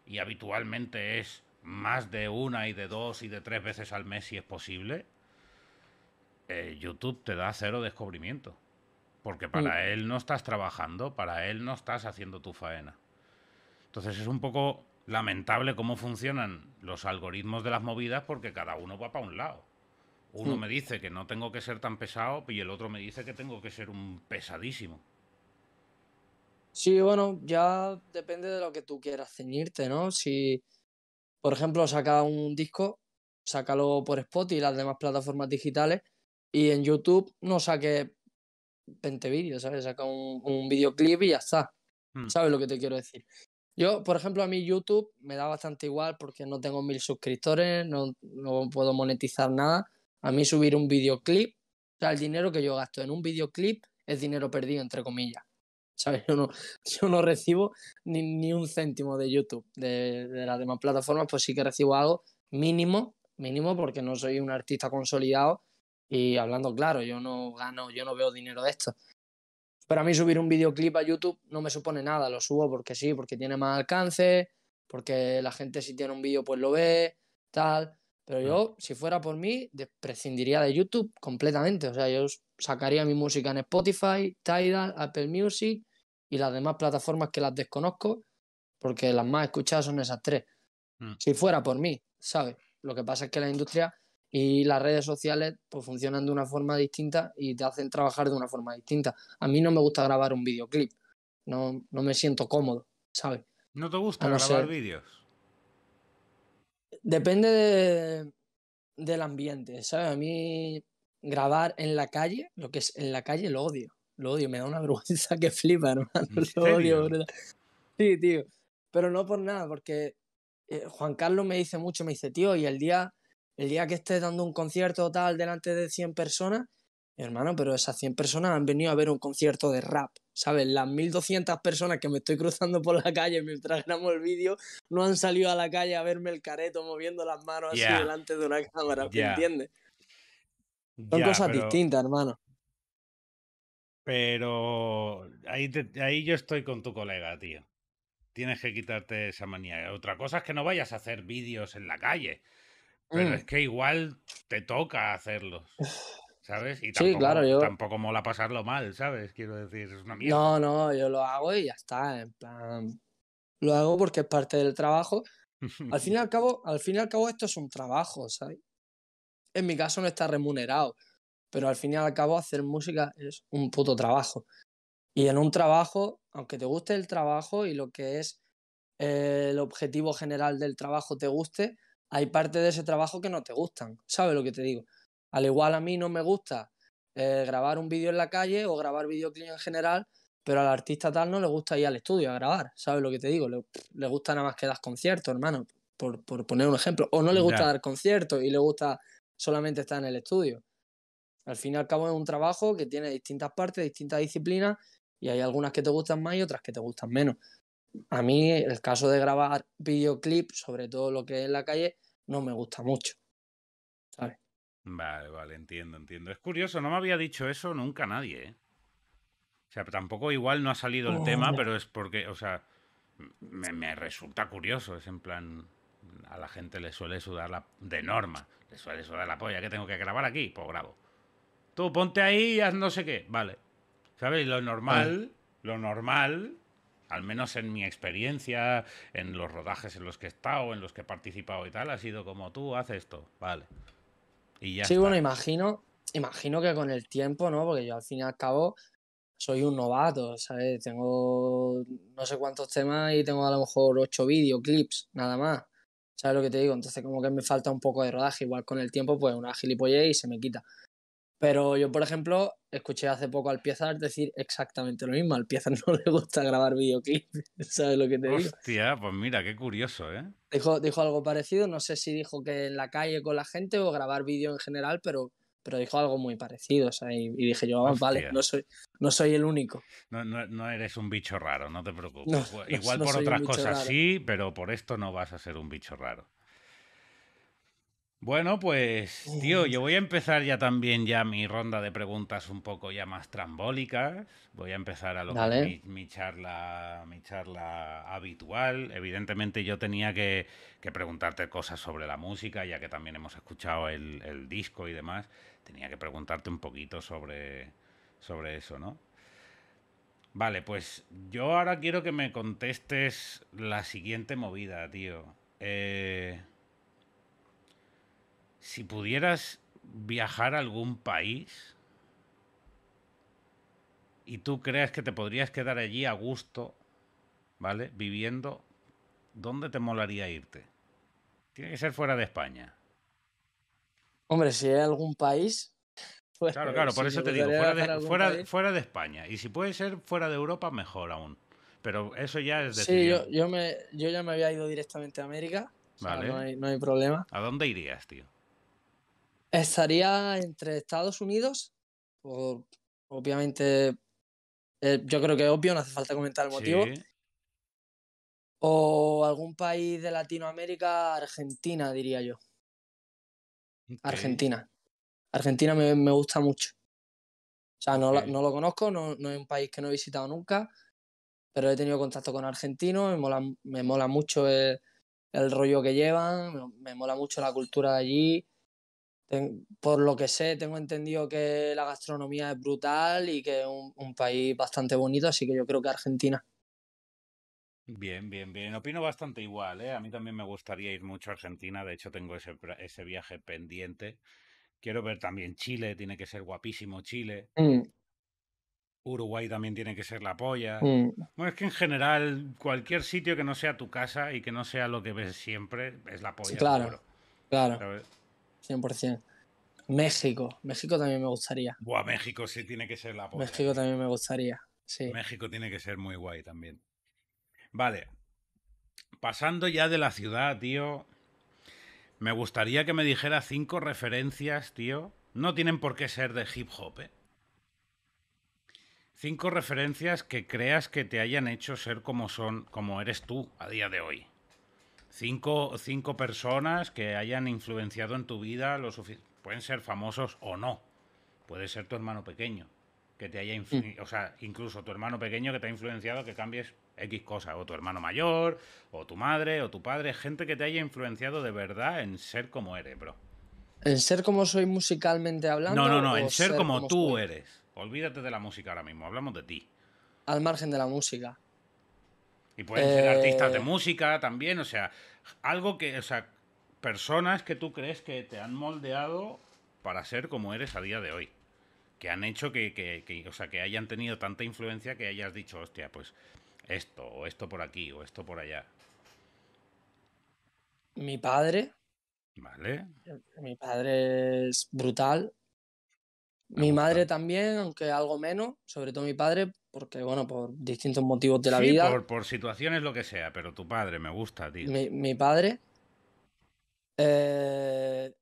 y habitualmente es más de una y de dos y de tres veces al mes si es posible, eh, YouTube te da cero descubrimiento. Porque para mm. él no estás trabajando, para él no estás haciendo tu faena. Entonces es un poco lamentable cómo funcionan los algoritmos de las movidas porque cada uno va para un lado. Uno mm. me dice que no tengo que ser tan pesado y el otro me dice que tengo que ser un pesadísimo. Sí, bueno, ya depende de lo que tú quieras ceñirte, ¿no? Si, por ejemplo, saca un disco, sácalo por Spotify y las demás plataformas digitales, y en YouTube no saque 20 vídeos, ¿sabes? Saca un, videoclip y ya está. Hmm. ¿Sabes lo que te quiero decir? Yo, por ejemplo, a mí YouTube me da bastante igual porque no tengo mil suscriptores, no, no puedo monetizar nada. A mí subir un videoclip, o sea, el dinero que yo gasto en un videoclip es dinero perdido, entre comillas. ¿sabes? Yo no, yo no recibo ni, un céntimo de YouTube, de, de, las demás plataformas, pues sí que recibo algo mínimo, mínimo, porque no soy un artista consolidado y hablando claro, yo no gano, yo no veo dinero de esto. Pero a mí subir un videoclip a YouTube no me supone nada, lo subo porque sí, porque tiene más alcance, porque la gente si tiene un vídeo pues lo ve, tal. Pero mm. yo, si fuera por mí, prescindiría de YouTube completamente. O sea, yo sacaría mi música en Spotify, Tidal, Apple Music y las demás plataformas que las desconozco, porque las más escuchadas son esas tres. Mm. Si fuera por mí, ¿sabes? Lo que pasa es que la industria y las redes sociales pues, funcionan de una forma distinta y te hacen trabajar de una forma distinta. A mí no me gusta grabar un videoclip. No, me siento cómodo, ¿sabes? ¿No te gusta grabar vídeos? Depende del ambiente, ¿sabes? A mí grabar en la calle, lo que es en la calle, lo odio. Lo odio, me da una vergüenza que flipa, hermano. Lo odio, ¿verdad? Sí, tío. Pero no por nada, porque eh, Juan Carlos me dice mucho, me dice, tío, y el día, el día que estés dando un concierto tal delante de 100 personas, Hermano, pero esas 100 personas han venido a ver un concierto de rap, ¿sabes? Las 1200 personas que me estoy cruzando por la calle mientras grabamos el vídeo no han salido a la calle a verme el careto moviendo las manos así delante de una cámara, ¿me entiendes? Son cosas distintas, hermano. Pero ahí, ahí yo estoy con tu colega, tío. Tienes que quitarte esa manía. Otra cosa es que no vayas a hacer vídeos en la calle. Pero mm. es que igual te toca hacerlos. ¿sabes? Y tampoco, sí, claro, yo... tampoco mola pasarlo mal, ¿sabes? Quiero decir, es una mierda. No, no, yo lo hago y ya está, en Lo hago porque es parte del trabajo. Al fin y al cabo, al esto es un trabajo, ¿sabes? En mi caso no está remunerado, pero al fin y al cabo hacer música es un puto trabajo. Y en un trabajo, aunque te guste el trabajo y lo que es eh, el objetivo general del trabajo te guste, hay parte de ese trabajo que no te gustan, ¿sabes lo que te digo? Al igual a mí no me gusta eh, grabar un vídeo en la calle o grabar videoclip en general, pero al artista tal no le gusta ir al estudio a grabar, ¿sabes lo que te digo? Le, gusta nada más que dar conciertos, hermano, por, poner un ejemplo. O no le gusta dar conciertos y le gusta solamente estar en el estudio. Al fin y al cabo es un trabajo que tiene distintas partes, distintas disciplinas, y hay algunas que te gustan más y otras que te gustan menos. A mí el caso de grabar videoclip, sobre todo lo que es en la calle, no me gusta mucho. ¿Sabes? Vale, vale, entiendo, entiendo. Es curioso, no me había dicho eso nunca nadie, ¿eh? O sea, tampoco igual no ha salido el tema, pero es porque, o sea, me, resulta curioso. Es en plan, a la gente le suele sudar la... De norma, le suele sudar la polla. que tengo que grabar aquí? Pues grabo. Tú ponte ahí y haz no sé qué. Vale. ¿Sabes? Lo normal, lo normal al menos en mi experiencia, en los rodajes en los que he estado, en los que he participado y tal, ha sido como tú, haz esto, vale sí, bueno, imagino, imagino que con el tiempo, ¿no? Porque yo al fin y al cabo soy un novato, ¿sabes? Tengo no sé cuántos temas y tengo a lo mejor ocho videoclips, nada más. ¿Sabes lo que te digo? Entonces como que me falta un poco de rodaje. Igual con el tiempo, pues una gilipollez y se me quita. Pero yo, por ejemplo, escuché hace poco al Piezas decir exactamente lo mismo. Al Piezas no le gusta grabar videoclips, ¿sabes lo que te digo? Hostia, pues mira, qué curioso, ¿eh? Dijo, dijo algo parecido, no sé si dijo que en la calle con la gente o grabar vídeo en general, pero, pero dijo algo muy parecido, o Y, y dije yo, vale, no soy, no soy el único. No, no, eres un bicho raro, no te preocupes. Igual por otras cosas sí, pero por esto no vas a ser un bicho raro. Bueno, pues, tío, yo voy a empezar ya también ya mi ronda de preguntas un poco ya más trambólicas. Voy a empezar a lo que mi, mi, charla, mi charla habitual. Evidentemente yo tenía que, preguntarte cosas sobre la música, ya que también hemos escuchado el, el, disco y demás. Tenía que preguntarte un poquito sobre, sobre eso, ¿no? Vale, pues yo ahora quiero que me contestes la siguiente movida, tío. Eh... Si pudieras viajar a algún país y tú creas que te podrías quedar allí a gusto, ¿vale? Viviendo, ¿dónde te molaría irte? Tiene que ser fuera de España. Hombre, si hay algún país. Pues, claro, claro, por eso te digo, fuera de, España. Y si puede ser fuera de Europa, mejor aún. Pero eso ya es decir. Sí, yo, me, yo ya me había ido directamente a América. Vale. no hay problema. ¿A dónde irías, tío? Estaría entre Estados Unidos, obviamente, eh, yo creo que es obvio, no hace falta comentar el motivo. O algún país de Latinoamérica, Argentina, diría yo. Argentina. Argentina me, gusta mucho. O sea, no, no lo conozco, no, no, es un país que no he visitado nunca, pero he tenido contacto con argentinos, me mola, me mola mucho el, rollo que llevan, me, mola mucho la cultura allí por lo que sé, tengo entendido que la gastronomía es brutal y que es un, país bastante bonito, así que yo creo que Argentina. Bien, bien, bien. Opino bastante igual, ¿eh? A mí también me gustaría ir mucho a Argentina, de hecho tengo ese, ese viaje pendiente. Quiero ver también Chile, tiene que ser guapísimo Chile. Mm. Uruguay también tiene que ser la polla. Mm. Bueno, es que en general, cualquier sitio que no sea tu casa y que no sea lo que ves siempre, es la polla. claro, claro. 100%. México, México también me gustaría. Buah, México sí tiene que ser la posta. México ¿eh? también me gustaría, sí. México tiene que ser muy guay también. Vale, pasando ya de la ciudad, tío, me gustaría que me dijera cinco referencias, tío. No tienen por qué ser de hip hop, ¿eh? Cinco referencias que creas que te hayan hecho ser como son, como eres tú a día de hoy. Cinco, cinco personas que hayan influenciado en tu vida, lo pueden ser famosos o no. Puede ser tu hermano pequeño, que te haya mm. o sea, incluso tu hermano pequeño que te ha influenciado que cambies X cosas. o tu hermano mayor, o tu madre, o tu padre, gente que te haya influenciado de verdad en ser como eres, bro. ¿En ser como soy musicalmente hablando? No, no, no, en ser, como, tú eres. Olvídate de la música ahora mismo, hablamos de ti. Al margen de la música. Y pueden ser artistas de eh, música también, o sea, algo que, o sea, personas que tú crees que te han moldeado para ser como eres a día de hoy. Que han hecho que, o sea, que hayan tenido tanta influencia que hayas dicho, hostia, pues esto, o esto por aquí, o esto por allá. Mi padre. Vale. Mi padre es brutal. mi madre también, aunque algo menos, sobre todo mi padre, porque bueno, por distintos motivos de la vida. Por, por situaciones, lo que sea, pero tu padre me gusta, tío. Mi, mi padre, Mi eh,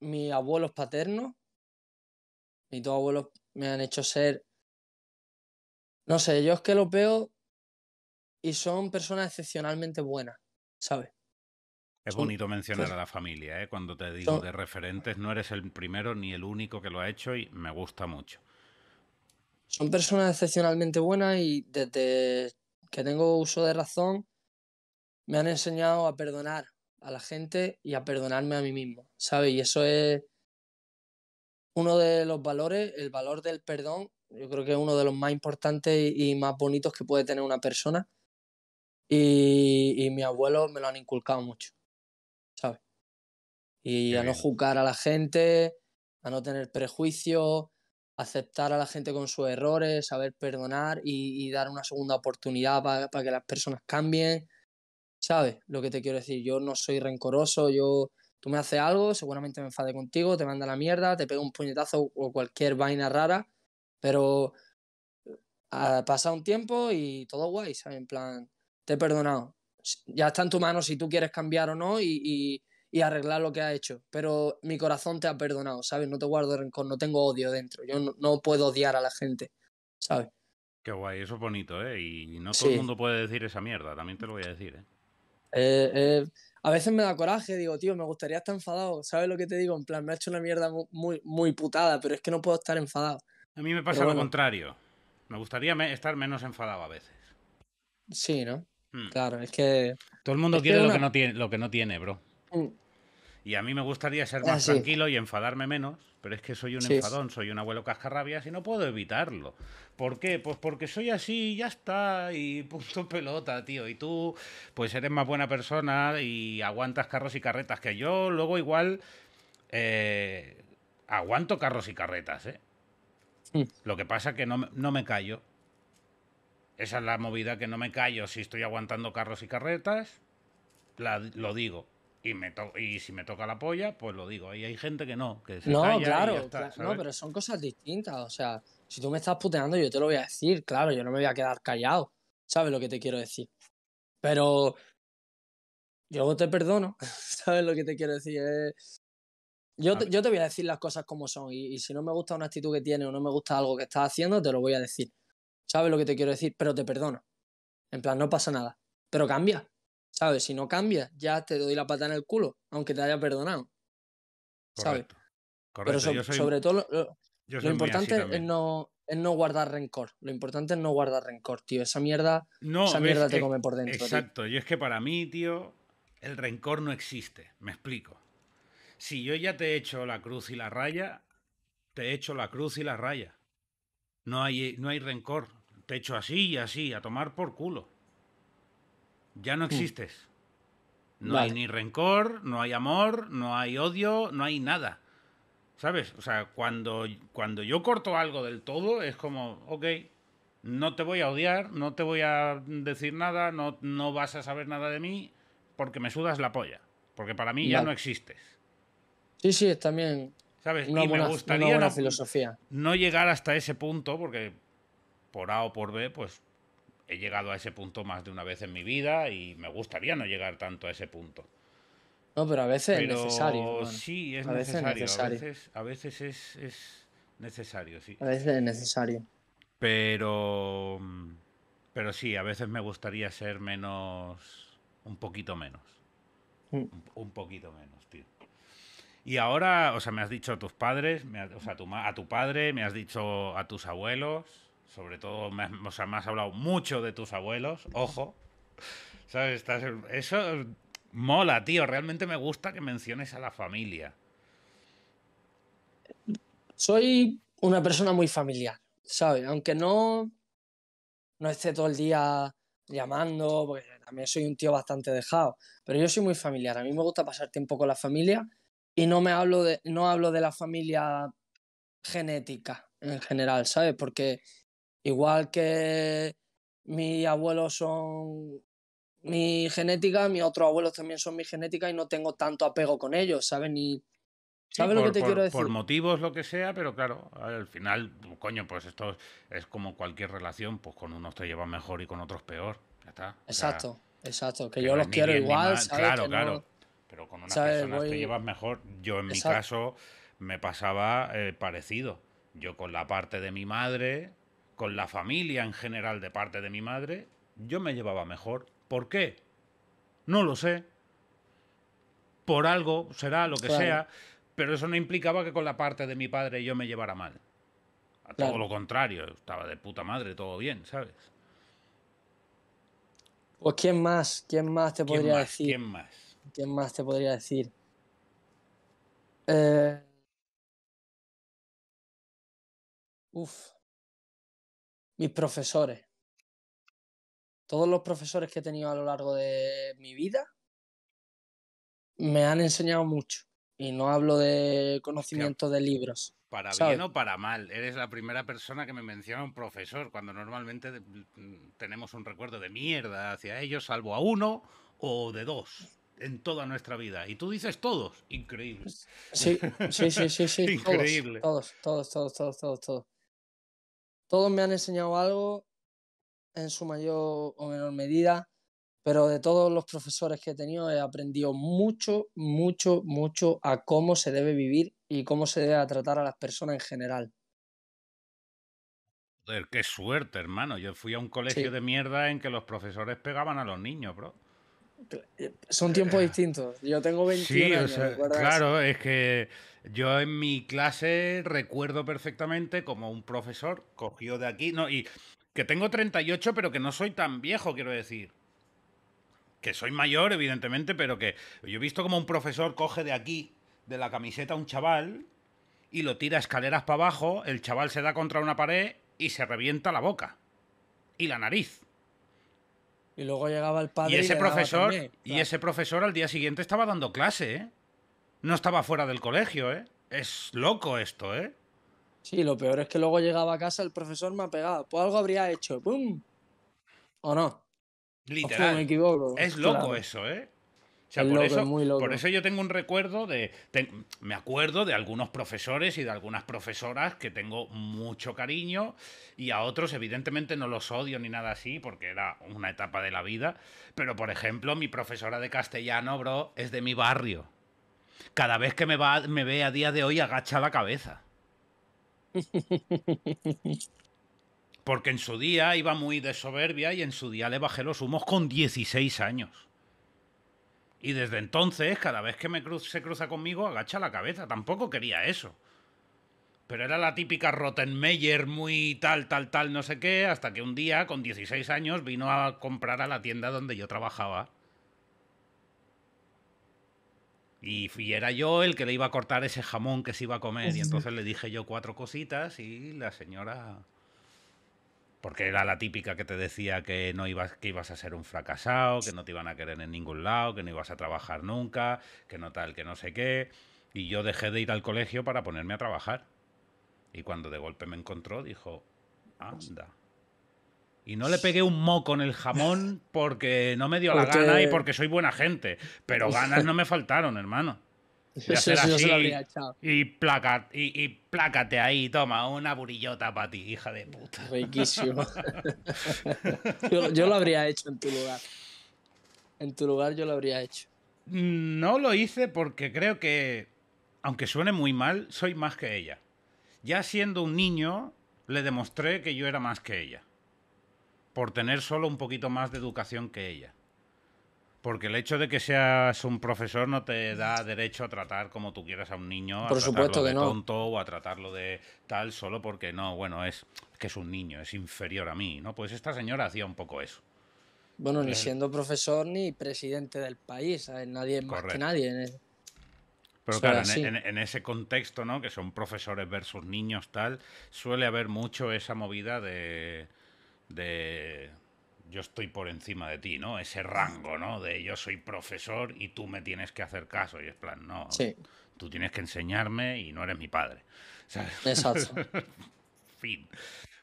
mis abuelos paternos, mis dos abuelos me han hecho ser, no sé, yo es que lo veo y son personas excepcionalmente buenas, ¿sabes? Es bonito mencionar pues a la familia, ¿eh? Cuando te digo de referentes, no eres el primero ni el único que lo ha hecho y me gusta mucho. Son personas excepcionalmente buenas y desde que tengo uso de razón me han enseñado a perdonar a la gente y a perdonarme a mí mismo, ¿sabes? Y eso es uno de los valores, el valor del perdón, yo creo que es uno de los más importantes y más bonitos que puede tener una persona. Y, y mi abuelo me lo han inculcado mucho, ¿sabes? Y a no juzgar a la gente, a no tener prejuicios, aceptar a la gente con sus errores, saber perdonar y, dar una segunda oportunidad para que las personas cambien. ¿Sabes lo que te quiero decir? Yo no soy rencoroso, yo tú me haces algo, seguramente me enfade contigo, te manda la mierda, te pego un puñetazo o cualquier vaina rara, pero ha ah, pasado un tiempo y todo guay, ¿sabes? En plan, te he perdonado. Ya está en tu mano si tú quieres cambiar o no y, y arreglar lo que ha hecho. Pero mi corazón te ha perdonado, ¿sabes? No te guardo rencor, no tengo odio dentro. Yo no, puedo odiar a la gente, ¿sabes? Qué guay, eso es bonito, ¿eh? Y no todo el mundo puede decir esa mierda, también te lo voy a decir, ¿eh? Eh, ¿eh? a veces me da coraje, digo, tío, me gustaría estar enfadado, ¿sabes lo que te digo? En plan, me ha hecho una mierda muy, muy putada, pero es que no puedo estar enfadado. A mí me pasa lo contrario. Me gustaría estar menos enfadado a veces. Sí, ¿no? Hmm. Claro, es que... Todo el mundo quiere lo, que no tiene, lo que no tiene, bro. Mm. Y a mí me gustaría ser ah, más tranquilo y enfadarme menos, pero es que soy un enfadón, soy un abuelo cascarrabias y no puedo evitarlo. ¿Por qué? Pues porque soy así y ya está, y punto pelota, tío. Y tú, pues eres más buena persona y aguantas carros y carretas que yo. Luego igual eh, aguanto carros y carretas, ¿eh? Mm. Lo que pasa es que no, no me callo. Esa es la movida que no me callo. Si estoy aguantando carros y carretas, lo digo y, me y si me toca la polla, pues lo digo. Y hay gente que no, que se No, claro, claro no, pero son cosas distintas. O sea, si tú me estás puteando, yo te lo voy a decir, claro, yo no me voy a quedar callado. ¿Sabes lo que te quiero decir? Pero yo te perdono, ¿sabes lo que te quiero decir? Eh, yo te, yo te voy a decir las cosas como son y, y si no me gusta una actitud que tienes o no me gusta algo que estás haciendo, te lo voy a decir. ¿Sabes lo que te quiero decir? Pero te perdono. En plan, no pasa nada. Pero cambia. ¿Sabes? Si no cambias, ya te doy la pata en el culo, aunque te haya perdonado. ¿Sabes? Pero sobre todo, lo, importante es no, es no guardar rencor. Lo importante es no guardar rencor, tío. Esa mierda, esa mierda te come por dentro. Exacto. Y es que para mí, tío, el rencor no existe. Me explico. Si yo ya te he hecho la cruz y la raya, te he hecho la cruz y la raya. No hay, no hay rencor. Te he hecho así y así, a tomar por culo. Ya no hmm. existes. No hay ni rencor, no hay amor, no hay odio, no hay nada. ¿Sabes? O sea, cuando, cuando yo corto algo del todo, es como, ok, no te voy a odiar, no te voy a decir nada, no, no vas a saber nada de mí, porque me sudas la polla. Porque para mí ya no existes. Sí, sí, también. ¿Sabes? No y me gustaría una filosofía. no llegar hasta ese punto, porque por A o por B, pues he llegado a ese punto más de una vez en mi vida y me gustaría no llegar tanto a ese punto. No, pero a veces es necesario. Sí, es necesario. A veces, es, necesario, sí. A veces es necesario. Pero, pero sí, a veces me gustaría ser menos, un poquito menos. Mm. Un poquito menos, tío. Y ahora, o sea, me has dicho a tus padres, o sea, a tu padre, me has dicho a tus abuelos. Sobre todo, me o sea, me has hablado mucho de tus abuelos, ojo. ¿Sabes? eso mola, tío. Realmente me gusta que menciones a la familia. Soy una persona muy familiar, ¿sabes? Aunque no, esté todo el día llamando, porque también soy un tío bastante dejado, pero yo soy muy familiar. A mí me gusta pasar tiempo con la familia y no me hablo de, no hablo de la familia genética en general, ¿sabes? Porque Igual que mi abuelos son mi genética, mis otros abuelos también son mi genética y no tengo tanto apego con ellos, ¿sabes? Ni, ¿Sabes por, lo que te quiero decir? Por motivos, lo que sea, pero claro, al final, coño, pues esto es como cualquier relación, pues con unos te llevas mejor y con otros peor. Ya está. Exacto, exacto. Que, yo los quiero igual, ¿sabes? Claro, claro. Pero con unas personas te llevas mejor. Yo en mi caso me pasaba eh, parecido. Yo con la parte de mi madre, con la familia en general de parte de mi madre, yo me llevaba mejor. ¿Por qué? No lo sé. Por algo, será lo que sea, pero eso no implicaba que con la parte de mi padre yo me llevara mal. A Todo lo contrario, estaba de puta madre, todo bien, ¿sabes? Pues, o quién más, quién más te podría decir. más? ¿Quién más te podría decir? Uf. Mis profesores. Todos los profesores que he tenido a lo largo de mi vida me han enseñado mucho. Y no hablo de conocimiento de libros. Para bien o para mal. Eres la primera persona que me menciona un profesor, cuando normalmente mm, tenemos un recuerdo de mierda hacia ellos, salvo a uno o de dos en toda nuestra vida. Y tú dices todos. Increíble. Sí, sí, sí, sí. Increíble. Todos, todos, todos, todos, todos, todos. Todos me han enseñado algo, en su mayor o menor medida, pero de todos los profesores que he tenido he aprendido mucho, mucho, mucho a cómo se debe vivir y cómo se debe tratar a las personas en general. Joder, qué suerte, hermano. Yo fui a un colegio de mierda en que los profesores pegaban a los niños, bro. Son tiempos distintos. Yo tengo 21 años. claro, es que yo en mi clase recuerdo perfectamente como un profesor cogió de aquí, no, y que tengo 38, pero que no soy tan viejo, quiero decir. Que soy mayor, evidentemente, pero que yo he visto como un profesor coge de aquí, de la camiseta, un chaval y lo tira escaleras para abajo, el chaval se da contra una pared y se revienta la boca y la nariz. Y luego llegaba el padre. Y ese profesor, y ese profesor al día siguiente estaba dando clase, ¿eh? No estaba fuera del colegio, ¿eh? Es loco esto, ¿eh? Sí, lo peor es que luego llegaba a casa el profesor me ha pegado. Pues algo habría hecho. ¡Pum! ¿O no? Literal. Es loco eso, ¿eh? por, eso, por eso yo tengo un recuerdo de. me acuerdo de algunos profesores y de algunas profesoras que tengo mucho cariño y a otros, evidentemente, no los odio ni nada así porque era una etapa de la vida. Pero, por ejemplo, mi profesora de castellano, bro, es de mi barrio. Cada vez que me, va, me ve a día de hoy agacha la cabeza. Porque en su día iba muy de soberbia y en su día le bajé los humos con 16 años. Y desde entonces, cada vez que me se cruza conmigo, agacha la cabeza. Tampoco quería eso. Pero era la típica Rottenmeier muy tal, tal, tal, no sé qué, hasta que un día, con 16 años, vino a comprar a la tienda donde yo trabajaba. Y, y era yo el que le iba a cortar ese jamón que se iba a comer. Y entonces le dije yo cuatro cositas y la señora porque era la típica que te decía que no ibas, que ibas a ser un fracasado, que no te iban a querer en ningún lado, que no ibas a trabajar nunca, que no tal, que no sé qué. Y yo dejé de ir al colegio para ponerme a trabajar. Y cuando de golpe me encontró, dijo, anda. Y no le pegué un moco en el jamón porque no me dio la gana y porque soy buena gente. Pero ganas no me faltaron, hermano. Y, placa, y, plácate ahí, toma, una burillota para ti, hija de puta. Riquísimo. yo, lo habría hecho en tu lugar. En tu lugar yo lo habría hecho. No lo hice porque creo que, aunque suene muy mal, soy más que ella. Ya siendo un niño, le demostré que yo era más que ella. Por tener solo un poquito más de educación que ella. Porque el hecho de que seas un profesor no te da derecho a tratar como tú quieras a un niño, a Por tratarlo supuesto que no. tonto o a tratarlo de tal, solo porque no, bueno, es que es un niño, es inferior a mí, ¿no? Pues esta señora hacía un poco eso. Bueno, ni eh, siendo profesor ni presidente del país, nadie es más que nadie. Pero claro, en, ese contexto, ¿no? Que son profesores versus niños, tal, suele haber mucho esa movida de yo estoy por encima de ti, ¿no? Ese rango, ¿no? De yo soy profesor y tú me tienes que hacer caso. Y es plan, no, sí. tú tienes que enseñarme y no eres mi padre. Exacto. fin.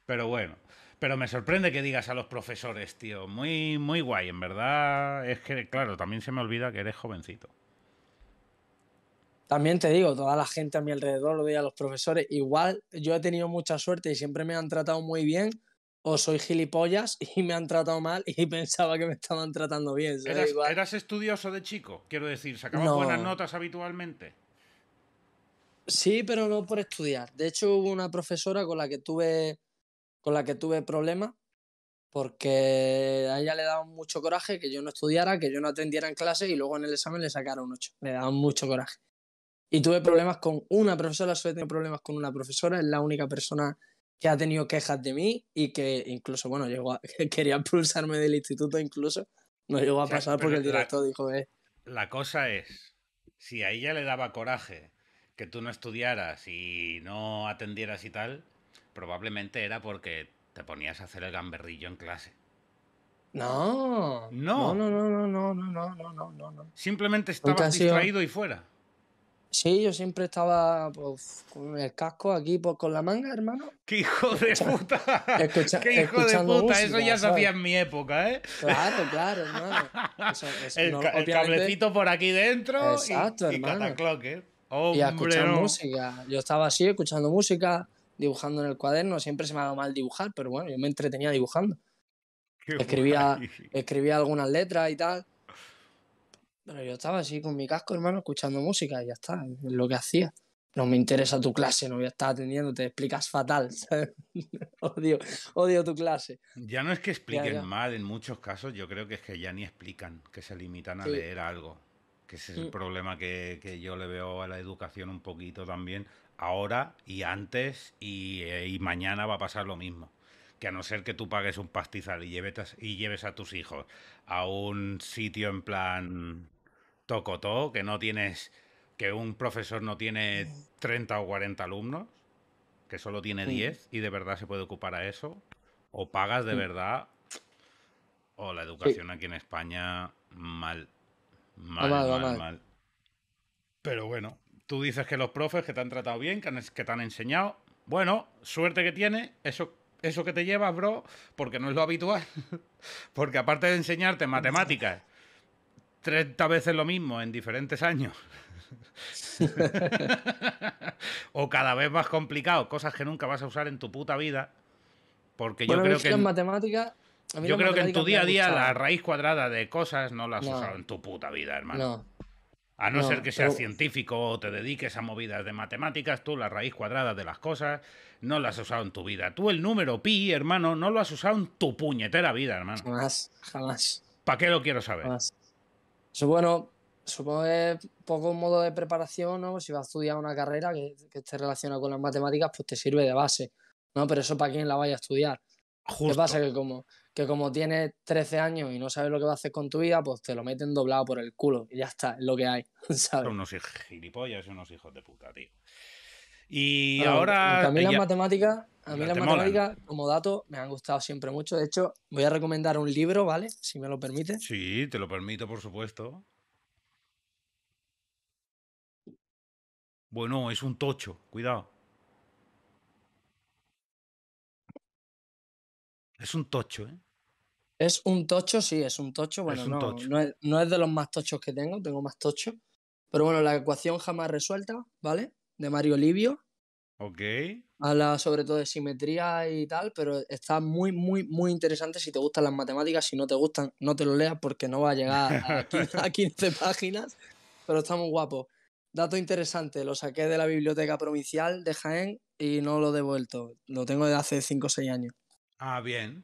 Pero bueno. Pero me sorprende que digas a los profesores, tío. Muy, muy guay, en verdad. Es que, claro, también se me olvida que eres jovencito. También te digo, toda la gente a mi alrededor lo diga a los profesores. Igual yo he tenido mucha suerte y siempre me han tratado muy bien o soy gilipollas y me han tratado mal y pensaba que me estaban tratando bien. ¿Eras, ¿Eras, estudioso de chico? Quiero decir, ¿sacabas buenas notas habitualmente? Sí, pero no por estudiar. De hecho, hubo una profesora con la que tuve, con la que tuve problemas porque a ella le daba mucho coraje que yo no estudiara, que yo no atendiera en clase y luego en el examen le sacara un 8. Le daba mucho coraje. Y tuve problemas con una profesora, solo he tenido problemas con una profesora, es la única persona que ha tenido quejas de mí y que incluso, bueno, llegó a, quería expulsarme del instituto incluso. No llegó a pasar porque el director dijo, eh. La cosa es, si a ella le daba coraje que tú no estudiaras y no atendieras y tal, probablemente era porque te ponías a hacer el gamberrillo en clase. No. No. No, no, no, no, no, no, no, no, no. Simplemente estabas distraído y fuera. Sí, yo siempre estaba pues, con el casco aquí pues, con la manga, hermano. ¡Qué hijo de puta! ¡Qué hijo de puta! eso ya se hacía en mi época, ¿eh? Claro, claro, hermano. el, no, el, cablecito por aquí dentro Exacto, hermano. y catacloques. y a escuchar música. Yo estaba así, escuchando música, dibujando en el cuaderno. Siempre se me ha dado mal dibujar, pero bueno, yo me entretenía dibujando. escribía, escribía algunas letras y tal. Pero yo estaba así con mi casco, hermano, escuchando música y ya está, es lo que hacía. No me interesa tu clase, no voy a estar atendiendo, te explicas fatal. odio, odio tu clase. Ya no es que expliquen mal, en muchos casos yo creo que es que ya ni explican, que se limitan a leer algo. Que ese es el mm. problema que, yo le veo a la educación un poquito también. Ahora y antes eh, y, mañana va a pasar lo mismo que a no ser que tú pagues un pastizal y y lleves a tus hijos a un sitio en plan tocotó, que no tienes, que un profesor no tiene 30 o 40 alumnos, que solo tiene 10 y de verdad se puede ocupar a eso, o pagas de verdad, o la educación aquí en España mal, mal, mal, mal, Pero bueno, tú dices que los profes que te han tratado bien, que, que, te han enseñado. Bueno, suerte que tiene, eso, eso que te llevas, bro, porque no es lo habitual. porque aparte de enseñarte matemáticas, 30 veces lo mismo en diferentes años. o cada vez más complicado, cosas que nunca vas a usar en tu puta vida. Porque yo creo que. En matemática, yo creo que en tu día a día la raíz cuadrada de cosas no la has usado en tu puta vida, hermano. A no, ser que seas científico o te dediques a movidas de matemáticas, tú la raíz cuadrada de las cosas no la has usado en tu vida. Tú el número pi, hermano, no lo has usado en tu puñetera vida, hermano. Jamás, jamás. ¿Para qué lo quiero saber? Eso, bueno, supongo que es poco un modo de preparación, ¿no? Pues si vas a estudiar una carrera que, que esté relacionada con las matemáticas, pues te sirve de base, ¿no? Pero eso para quien la vaya a estudiar. Justo. ¿Qué pasa? Que como, que como tienes 13 años y no sabes lo que va a hacer con tu vida, pues te lo meten doblado por el culo y ya está, es lo que hay, ¿sabes? Son unos gilipollas y unos hijos de puta, tío. Y ahora. también las a mí las, matemáticas, como dato, me han gustado siempre mucho. De hecho, voy a recomendar un libro, ¿vale? Si me lo permite. Sí, te lo permito, por supuesto. Bueno, es un tocho, cuidado. Es un tocho, ¿eh? Es un tocho, sí, es un tocho. Bueno, no, es, de los más tochos que tengo, tengo más tochos Pero bueno, la ecuación jamás resuelta, ¿vale? de Mario Livio. Ok. Habla sobre todo de simetría y tal, pero está muy, muy, muy interesante si te gustan las matemáticas. Si no te gustan, no te lo leas porque no va a llegar a 15, páginas, pero está muy guapo. Dato interesante, lo saqué de la biblioteca provincial de Jaén y no lo he devuelto. Lo tengo desde hace 5 o 6 años. Ah, bien.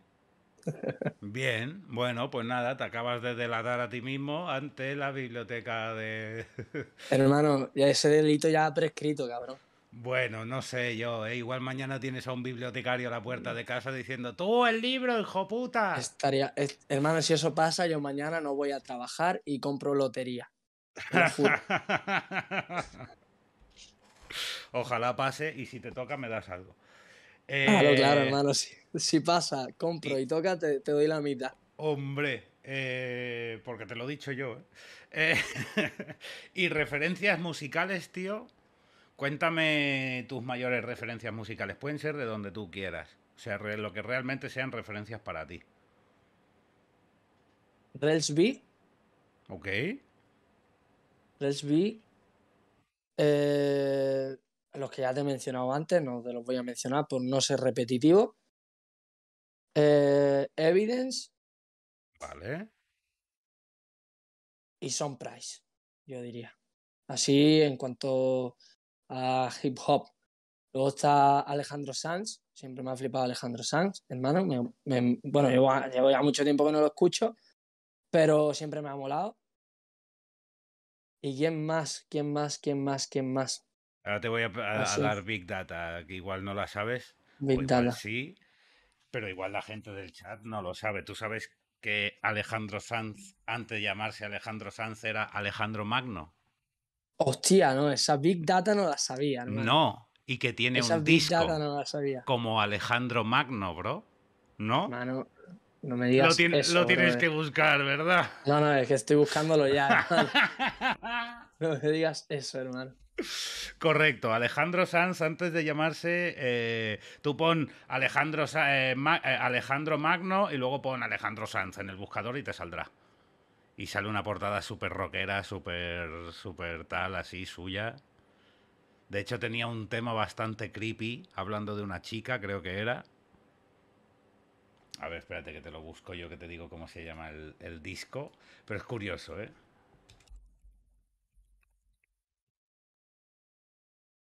Bien, bueno, pues nada, te acabas de delatar a ti mismo ante la biblioteca de... Hermano, ya ese delito ya ha prescrito, cabrón. Bueno, no sé yo, ¿eh? igual mañana tienes a un bibliotecario a la puerta mm. de casa diciendo, tú el libro, hijo puta. Estaría, hermano, si eso pasa, yo mañana no voy a trabajar y compro lotería. Ojalá pase y si te toca me das algo. Claro, claro, eh, hermano, sí si pasa, compro y toca, te, doy la mitad. Hombre, eh, porque te lo he dicho yo. ¿eh? Eh, y referencias musicales, tío. Cuéntame tus mayores referencias musicales. Pueden ser de donde tú quieras. O sea, lo que realmente sean referencias para ti. Rels Ok. Rels los que ya te he mencionado antes, no te los voy a mencionar por no ser repetitivo. Eh, evidence. Vale. Y Son Price, yo diría. Así en cuanto a hip hop. Luego está Alejandro Sanz. Siempre me ha flipado Alejandro Sanz, hermano. bueno, llevo, llevo ya mucho tiempo que no lo escucho, pero siempre me ha molado. ¿Y quién más? ¿Quién más? ¿Quién más? ¿Quién más? Ahora te voy a, dar Big Data, que igual no la sabes. Big pues Data. Sí. Pero igual la gente del chat no lo sabe. Tú sabes que Alejandro Sanz, antes de llamarse Alejandro Sanz, era Alejandro Magno. Hostia, no, esa Big Data no la sabía, hermano. No, y que tiene un disco como Alejandro Magno, bro. ¿No? no me digas. eso, lo tienes que buscar, ¿verdad? No, no, es que estoy buscándolo ya. no me digas eso, hermano. Correcto, Alejandro Sanz, antes de llamarse, eh, tú pon Alejandro, eh, eh, Alejandro Magno y luego pon Alejandro Sanz en el buscador y te saldrá. Y sale una portada súper rockera, súper, súper tal, así, suya. De hecho, tenía un tema bastante creepy, hablando de una chica, creo que era. A ver, espérate que te lo busco yo, que te digo cómo se llama el disco. Pero es curioso, ¿eh?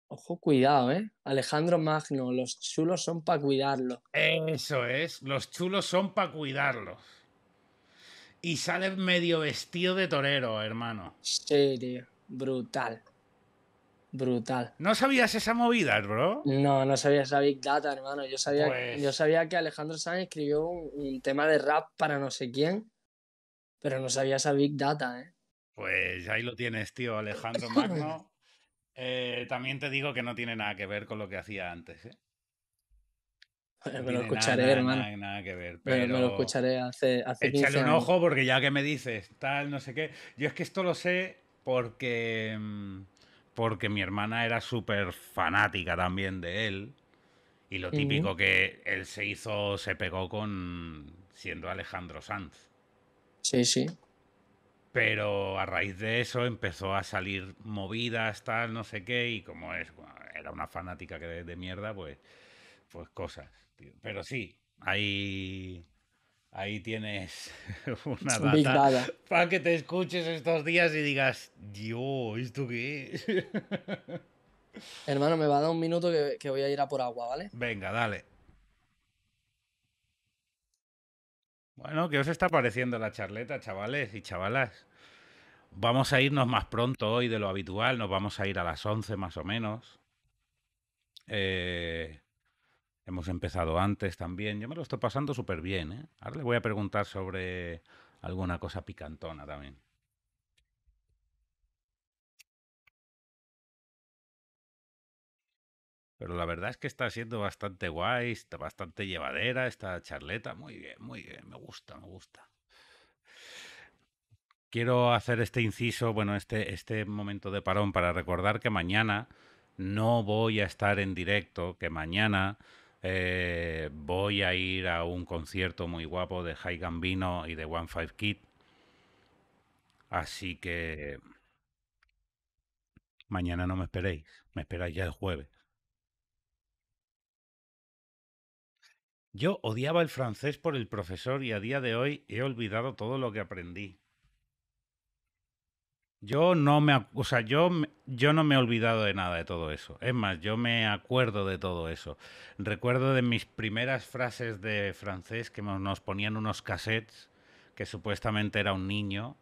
Ojo, cuidado, ¿eh? Alejandro Magno, los chulos son para cuidarlos. Eso es, los chulos son para cuidarlos. Y sale medio vestido de torero, hermano. Sí, tío. Brutal. Brutal. ¿No sabías esa movida, bro? No, no sabía esa Big Data, hermano. Yo sabía, pues yo sabía que Alejandro Sanz escribió un, un, tema de rap para no sé quién, pero no sabía esa Big Data, ¿eh? Pues ahí lo tienes, tío. Alejandro Magno eh, también te digo que no tiene nada que ver con lo que hacía antes. ¿eh? me lo escucharé, nada, hermano. Nada, que ver. Pero, me lo escucharé hace, Échale un ojo porque ya que me dices, tal, no sé qué. Yo es que esto lo sé porque, mm, porque mi hermana era súper fanática también de él. Y lo típico que él se hizo, se pegó con siendo Alejandro Sanz. Sí, sí. Pero a raíz de eso empezó a salir movidas, tal, no sé qué, y como es, era una fanática que de, mierda, pues, pues cosas. Pero sí, ahí, ahí tienes una data, para que te escuches estos días y digas, yo, ¿esto qué es? Hermano, me va a dar un minuto que, que voy a ir a por agua, ¿vale? Venga, dale. Bueno, ¿qué os está pareciendo la charleta, chavales y chavalas? Vamos a irnos más pronto hoy de lo habitual, nos vamos a ir a las 11 más o menos. Eh, hemos empezado antes también, yo me lo estoy pasando súper bien. ¿eh? Ahora le voy a preguntar sobre alguna cosa picantona también. Pero la verdad es que está siendo bastante guay, está bastante llevadera esta charleta. Muy bien, muy bien, me gusta, me gusta. Quiero hacer este inciso, bueno, este, este momento de parón para recordar que mañana no voy a estar en directo, que mañana eh, voy a ir a un concierto muy guapo de High Gambino y de One Five Kid. Así que mañana no me esperéis, me esperáis ya el jueves. Yo odiaba el francés por el profesor y a día de hoy he olvidado todo lo que aprendí. Yo no me, o yo, no me he olvidado de nada de todo eso. Es más, yo me acuerdo de todo eso. Recuerdo de mis primeras frases de francés que nos ponían unos cassettes, que supuestamente era un niño,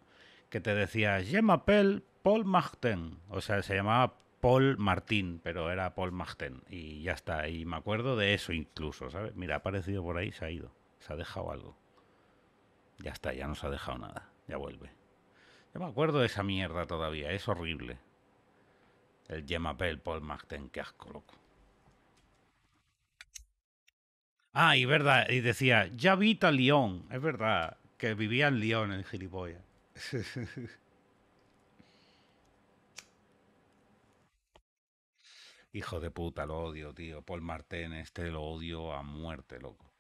que te decía, Je m'appelle Paul Martin. O sea, se llamaba Paul Martín, pero era Paul Magten, y ya está. Y me acuerdo de eso incluso, ¿sabes? Mira, ha aparecido por ahí, se ha ido, se ha dejado algo. Ya está, ya no se ha dejado nada, ya vuelve. Yo me acuerdo de esa mierda todavía, es horrible. El Yemapel, Paul Magten, qué asco, loco. Ah, y verdad, y decía, ya habita Lyon, es verdad, que vivía en Lyon el gilipollas. Hijo de puta, lo odio, tío. Paul Martén, te este lo odio a muerte, loco.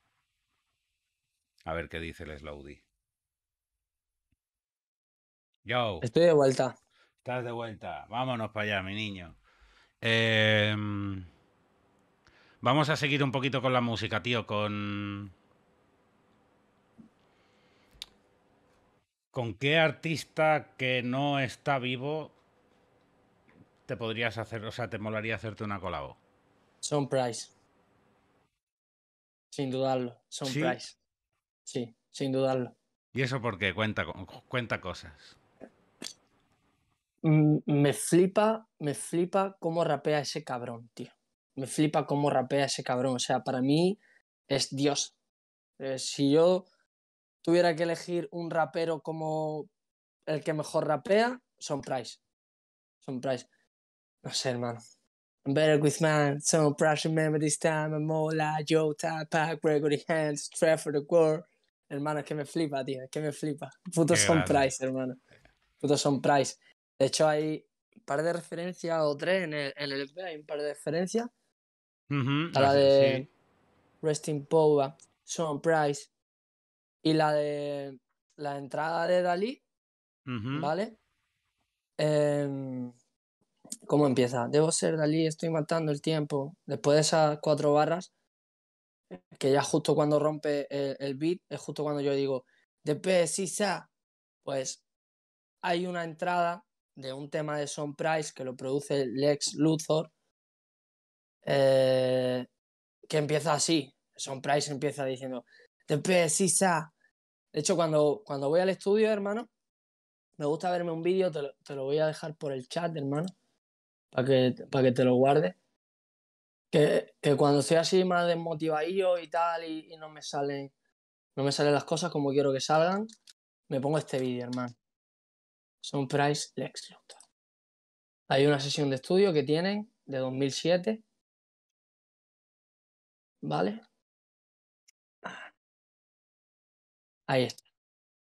A ver qué dice el Slowdy. Yo. Estoy de vuelta. Estás de vuelta. Vámonos para allá, mi niño. Em, vamos a seguir un poquito con la música, tío, con... ¿Con qué artista que no está vivo te podrías hacer, o sea, te molaría hacerte una colabo? Son Price. Sin dudarlo, son ¿Sí? Price. Sí, sin dudarlo. ¿Y eso por qué? Cuenta, cuenta cosas. Mm, me flipa, me flipa cómo rapea ese cabrón, tío. Me flipa cómo rapea ese cabrón. O sea, para mí es Dios. Eh, si yo tuviera que elegir un rapero como el que mejor rapea, son Price. Son Price. No sé, hermano. I'm better with man Some pressure, remember this time. I'm more like Jota, Pack, Gregory Hands, for the World. Hermano, que me flipa, tío. Que me flipa. Puto son price, hermano. Puto son price. De hecho, hay un par de referencias o tres en el, en el Hay un par de referencias. la de Resting Power, Son Price. Y la de la entrada de Dalí. ¿Vale? Em, ¿Cómo empieza? Debo ser Dalí, estoy matando el tiempo. Después de esas cuatro barras, que ya justo cuando rompe el, beat, es justo cuando yo digo, de sisa pues hay una entrada de un tema de Son Price que lo produce Lex Luthor, eh, que empieza así. Son Price empieza diciendo, de sisa De hecho, cuando, cuando voy al estudio, hermano, me gusta verme un vídeo, te, te lo voy a dejar por el chat, hermano para que, para que te lo guardes. Que, cuando estoy así más desmotivadillo y tal, y, no me salen no me salen las cosas como quiero que salgan, me pongo este vídeo, hermano. Son Price Lex Luthor. Hay una sesión de estudio que tienen de 2007. ¿Vale? Ahí está.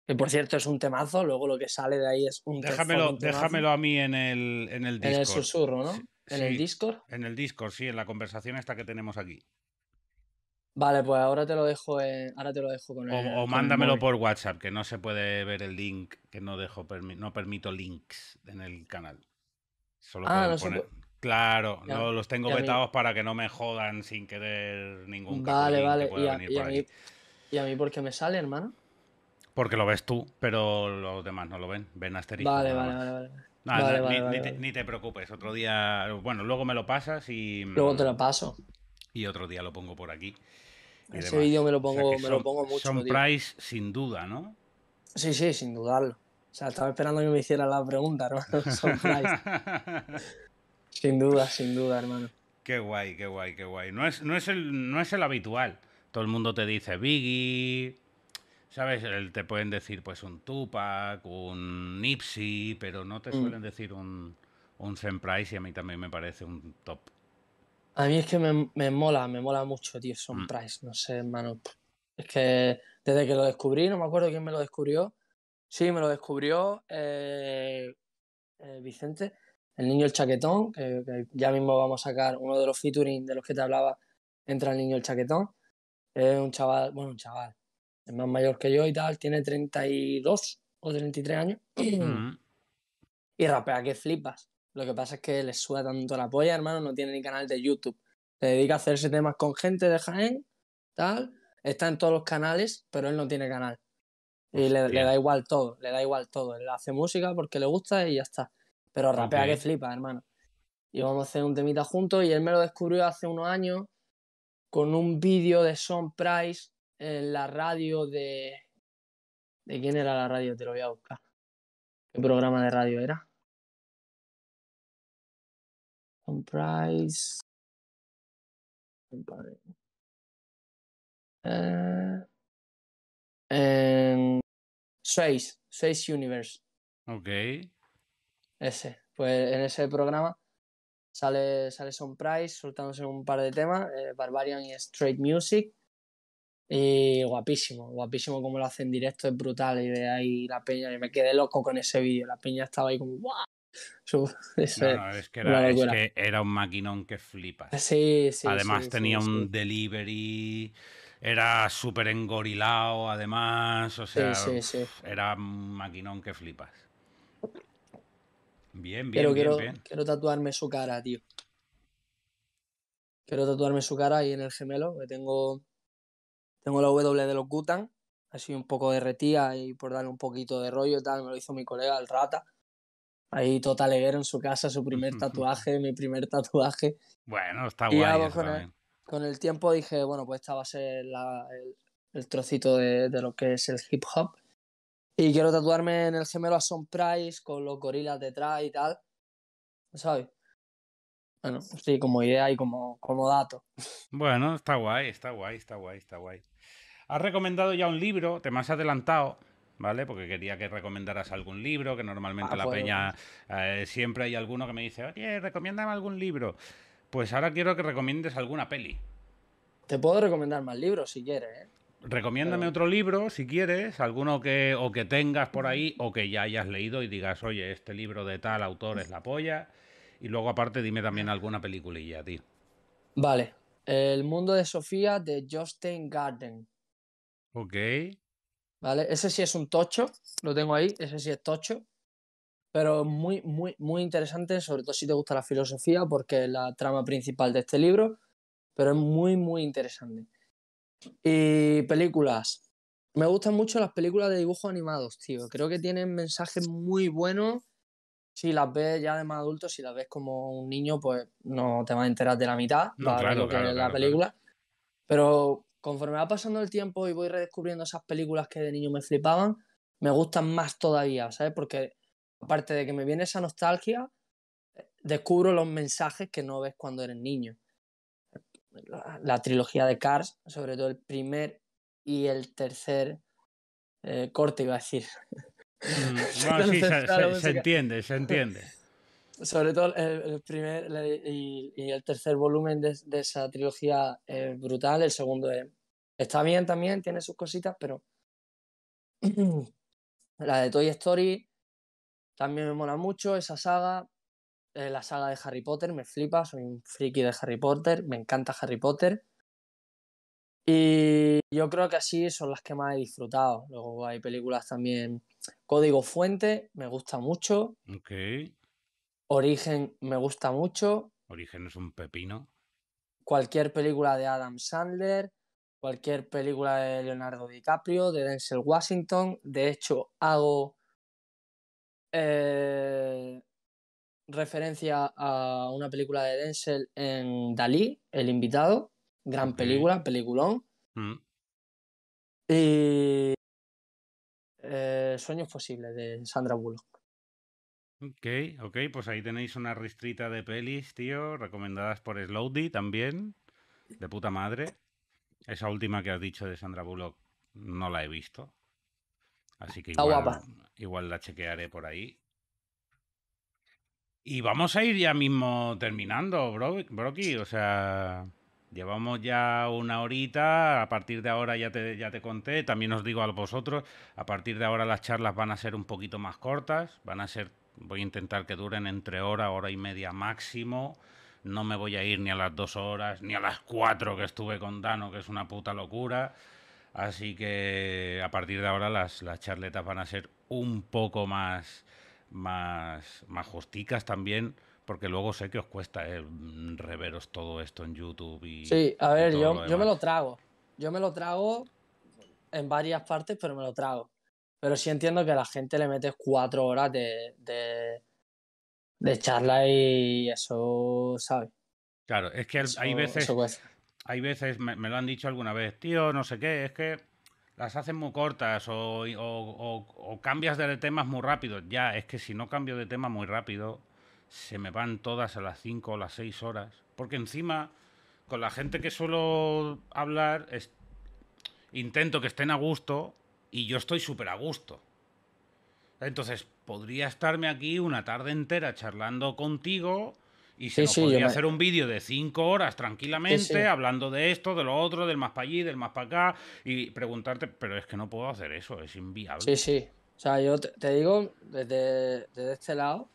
Que por cierto es un temazo, luego lo que sale de ahí es un Déjamelo, temazo. déjamelo a mí en el, en el Discord. En el susurro, ¿no? en el Discord. En el Discord, sí, en la conversación esta que tenemos aquí. Vale, pues ahora te lo dejo, ahora te lo dejo con el, O mándamelo por WhatsApp, que no se puede ver el link, que no dejo no permito links en el canal. Solo ah, no poner... Claro, no los tengo vetados para que no me jodan sin querer ningún Vale, vale. y, a, mí, ¿Y a mí por qué me sale, hermano? Porque lo ves tú, pero los demás no lo ven. Ven asterisco. Vale, vale, ah, vale, vale. ni, te, preocupes, otro día, bueno, luego me lo pasas y... Luego te lo paso. Y otro día lo pongo por aquí. Ese vídeo me lo pongo, me mucho. Son Price sin duda, ¿no? Sí, sí, sin dudarlo. O sea, estaba esperando que me hiciera la pregunta, hermano. Son Price. sin duda, sin duda, hermano. Qué guay, qué guay, qué guay. No es, no es, el, no es el habitual. Todo el mundo te dice Biggie, ¿Sabes? Te pueden decir pues un Tupac, un Nipsey, pero no te mm. suelen decir un, un Price y a mí también me parece un top. A mí es que me, mola, me mola mucho, tío, Son mm. Price, no sé, hermano. Es que desde que lo descubrí, no me acuerdo quién me lo descubrió. Sí, me lo descubrió eh, eh, Vicente, el niño el chaquetón, que, ya mismo vamos a sacar uno de los featuring de los que te hablaba, entra el niño el chaquetón. Es un chaval, bueno, un chaval, es más mayor que yo y tal, tiene 32 o 33 años. Mm. Y rapea que flipas. Lo que pasa es que le suda tanto la polla, hermano, no tiene ni canal de YouTube. Se dedica a hacerse temas con gente de Jaén, tal. Está en todos los canales, pero él no tiene canal. Y le, da igual todo, le da igual todo. Él hace música porque le gusta y ya está. Pero rapea que flipas hermano. Y vamos a hacer un temita juntos y él me lo descubrió hace unos años con un vídeo de Son Price en la radio de... ¿De quién era la radio? Te lo voy a buscar. ¿Qué programa de radio era? Comprise. Eh, en Space, Space Universe. Ok. Ese, pues en ese programa sale, sale Son Price soltándose un par de temas, eh, Barbarian y Straight Music y guapísimo, guapísimo como lo hacen en directo, es brutal. Y de ahí la peña, y me quedé loco con ese vídeo. La peña estaba ahí como ¡guau! es, que era, un maquinón que flipas. Eh, sí, sí, además tenía un delivery, era súper engorilado, además, o sea, era un maquinón que flipas. Bien, bien, Pero quiero, quiero tatuarme su cara, tío. Quiero tatuarme su cara ahí en el gemelo, que tengo tengo la W de los Gutan, así un poco derretida y por darle un poquito de rollo y tal, me lo hizo mi colega, el Rata. Ahí total en su casa, su primer tatuaje, mi primer tatuaje. Bueno, está guay. Pues, con, el, tiempo dije, bueno, pues esta va a ser el, trocito de, lo que es el hip hop. Y quiero tatuarme en el gemelo a Son con los gorilas detrás y tal. ¿Sabes? Bueno, sí, como idea y como, como dato. Bueno, está guay, está guay, está guay, está guay. Has recomendado ya un libro, te me has adelantado. ¿Vale? Porque quería que recomendaras algún libro, que normalmente ah, la peña pues. eh, siempre hay alguno que me dice, oye, recomiéndame algún libro. Pues ahora quiero que recomiendes alguna peli. Te puedo recomendar más libros si quieres. ¿eh? Recomiéndame otro libro si quieres, alguno que o que tengas por ahí o que ya hayas leído y digas, oye, este libro de tal autor es la polla. Y luego aparte dime también alguna peliculilla, tío. Vale. El mundo de Sofía de Justin Garden. Ok. Vale, ese sí es un tocho, lo tengo ahí, ese sí es tocho. Pero muy, muy, muy interesante, sobre todo si te gusta la filosofía, porque es la trama principal de este libro. Pero es muy, muy interesante. Y películas. Me gustan mucho las películas de dibujos animados, tío. Creo que tienen mensajes muy buenos. Si las ves ya de más adulto, si las ves como un niño, pues no te vas a enterar de la mitad claro, claro, la película. Pero conforme va pasando el tiempo y voy redescubriendo esas películas que de niño me flipaban, me gustan más todavía, ¿sabes? Porque aparte de que me viene esa nostalgia, descubro los mensajes que no ves cuando eres niño. La, trilogía de Cars, sobre todo el primer y el tercer eh, corte, iba a decir. Mm, sí, se entiende, se entiende sobre todo el, primer y, el tercer volumen de, esa trilogía es brutal. El segundo está bien también, tiene sus cositas, pero la de Toy Story también me mola mucho, esa saga. Eh, la saga de Harry Potter me flipa, soy un friki de Harry Potter, me encanta Harry Potter. Y yo creo que así son las que más he disfrutado. Luego hay películas también. Código Fuente, me gusta mucho. Okay. Origen me gusta mucho. Origen es un pepino. Cualquier película de Adam Sandler, cualquier película de Leonardo DiCaprio, de Denzel Washington. De hecho, hago eh, referencia a una película de Denzel en Dalí, El invitado. Gran película, peliculón. Mm. Y eh, Sueños posibles de Sandra Bullock. Ok, ok, pues ahí tenéis una ristrita de pelis, tío, recomendadas por Slowdy también, de puta madre. Esa última que has dicho de Sandra Bullock no la he visto, así que igual, la chequearé por ahí. Y vamos a ir ya mismo terminando, bro, Brocky, o sea... Llevamos ya una horita, a partir de ahora ya ya te conté, también os digo a vosotros, a partir de ahora las charlas van a ser un poquito más cortas, van a ser voy a intentar que duren entre hora, hora y media máximo. No me voy a ir ni a las dos horas, ni a las cuatro que estuve con Dano, que es una puta locura. Así que a partir de ahora las, las charletas van a ser un poco más, más, más justicas también porque luego sé que os cuesta eh, reveros todo esto en YouTube y. Sí, a ver, yo, yo me lo trago. Yo me lo trago en varias partes, pero me lo trago. Pero sí entiendo que a la gente le metes cuatro horas de, de, de charla y eso, ¿sabes? Claro, es que hay veces. Hay veces, me, lo han dicho alguna vez, tío, no sé qué, es que las hacen muy cortas o, cambias de temas muy rápido. Ya, es que si no cambio de tema muy rápido, se me van todas a las cinco o las seis horas. Porque encima, con la gente que suelo hablar, intento que estén a gusto y yo estoy súper a gusto. Entonces, podría estarme aquí una tarde entera charlando contigo y se hacer un vídeo de cinco horas tranquilamente, hablando de esto, de lo otro, del más para allí, del más para acá, y preguntarte, pero es que no puedo hacer eso, es inviable. Sí, sí. O sea, yo te, te digo, desde, desde, este lado,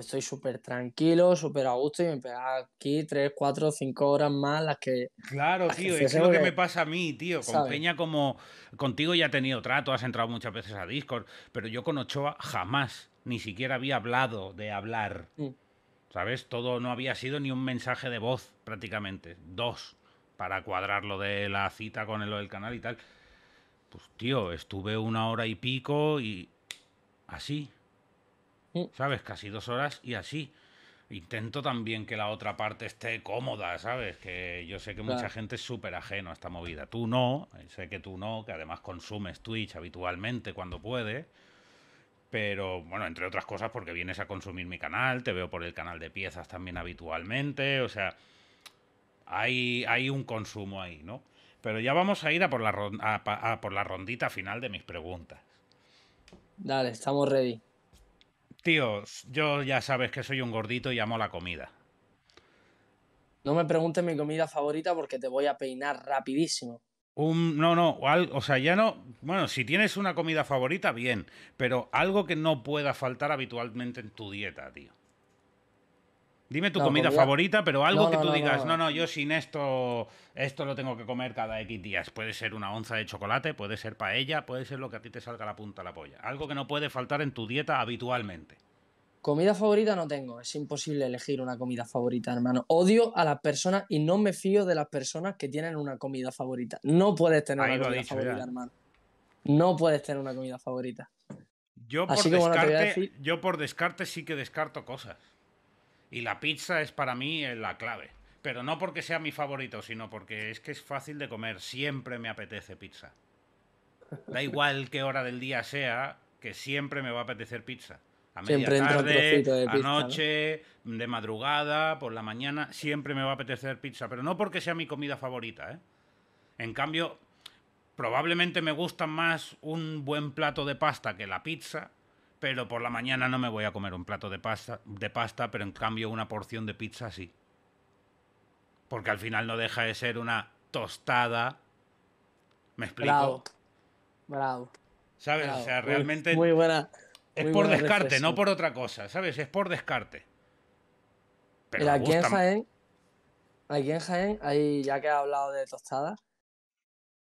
estoy súper tranquilo, súper a gusto y me pega aquí 3, 4, 5 horas más las que... Claro, tío, es lo que, me pasa a mí, tío. Con Peña como... Contigo ya he tenido trato, has entrado muchas veces a Discord, pero yo con Ochoa jamás, ni siquiera había hablado de hablar. Mm. ¿Sabes? Todo no había sido ni un mensaje de voz, prácticamente. Dos, para cuadrar lo de la cita con lo del canal y tal. Pues, tío, estuve una hora y pico y... Así, Mm. ¿Sabes? Casi dos horas y así. Intento también que la otra parte esté cómoda, ¿sabes? Que yo sé que mucha gente es súper ajeno a esta movida. Tú no, eh, sé que tú no, que además consumes Twitch habitualmente cuando puedes. Pero bueno, entre otras cosas porque vienes a consumir mi canal, te veo por el canal de piezas también habitualmente, o sea, hay, hay un consumo ahí, ¿no? Pero ya vamos a ir a por la, a por la rondita final de mis preguntas. Dale, estamos ready tío, yo ya sabes que soy un gordito y amo la comida. No me preguntes mi comida favorita porque te voy a peinar rapidísimo. Un, no, no, o sea, ya no. Bueno, si tienes una comida favorita, bien, pero algo que no pueda faltar habitualmente en tu dieta, tío. Dime tu comida favorita, pero algo que tú digas, no, no, yo sin esto, esto lo tengo que comer cada X días. Puede ser una onza de chocolate, puede ser paella, puede ser lo que a ti te salga la punta la polla. Algo que no puede faltar en tu dieta habitualmente. Comida favorita no tengo, es imposible elegir una comida favorita, hermano. Odio a las personas y no me fío de las personas que tienen una comida favorita. No puedes tener una comida favorita, hermano. No puedes tener una comida favorita. Yo yo por descarte sí que descarto cosas. Y la pizza es para mí eh, la clave. Pero no porque sea mi favorito, sino porque es que es fácil de comer. Siempre me apetece pizza. Da igual qué hora del día sea, que siempre me va a apetecer pizza. A media tarde, de pizza, de madrugada, por la mañana, siempre me va a apetecer pizza. Pero no porque sea mi comida favorita, ¿eh? En cambio, probablemente me gusta más un buen plato de pasta que la pizza, pero por la mañana no me voy a comer un plato de pasta, de pasta, pero en cambio una porción de pizza sí. Porque al final no deja de ser una tostada. ¿Me explico? Bravo. ¿Sabes? O sea, realmente. Muy, buena. Es por descarte, no por otra cosa, ¿sabes? Es por descarte. Pero aquí en Jaén. Aquí en Jaén, ahí ya que he hablado de tostadas,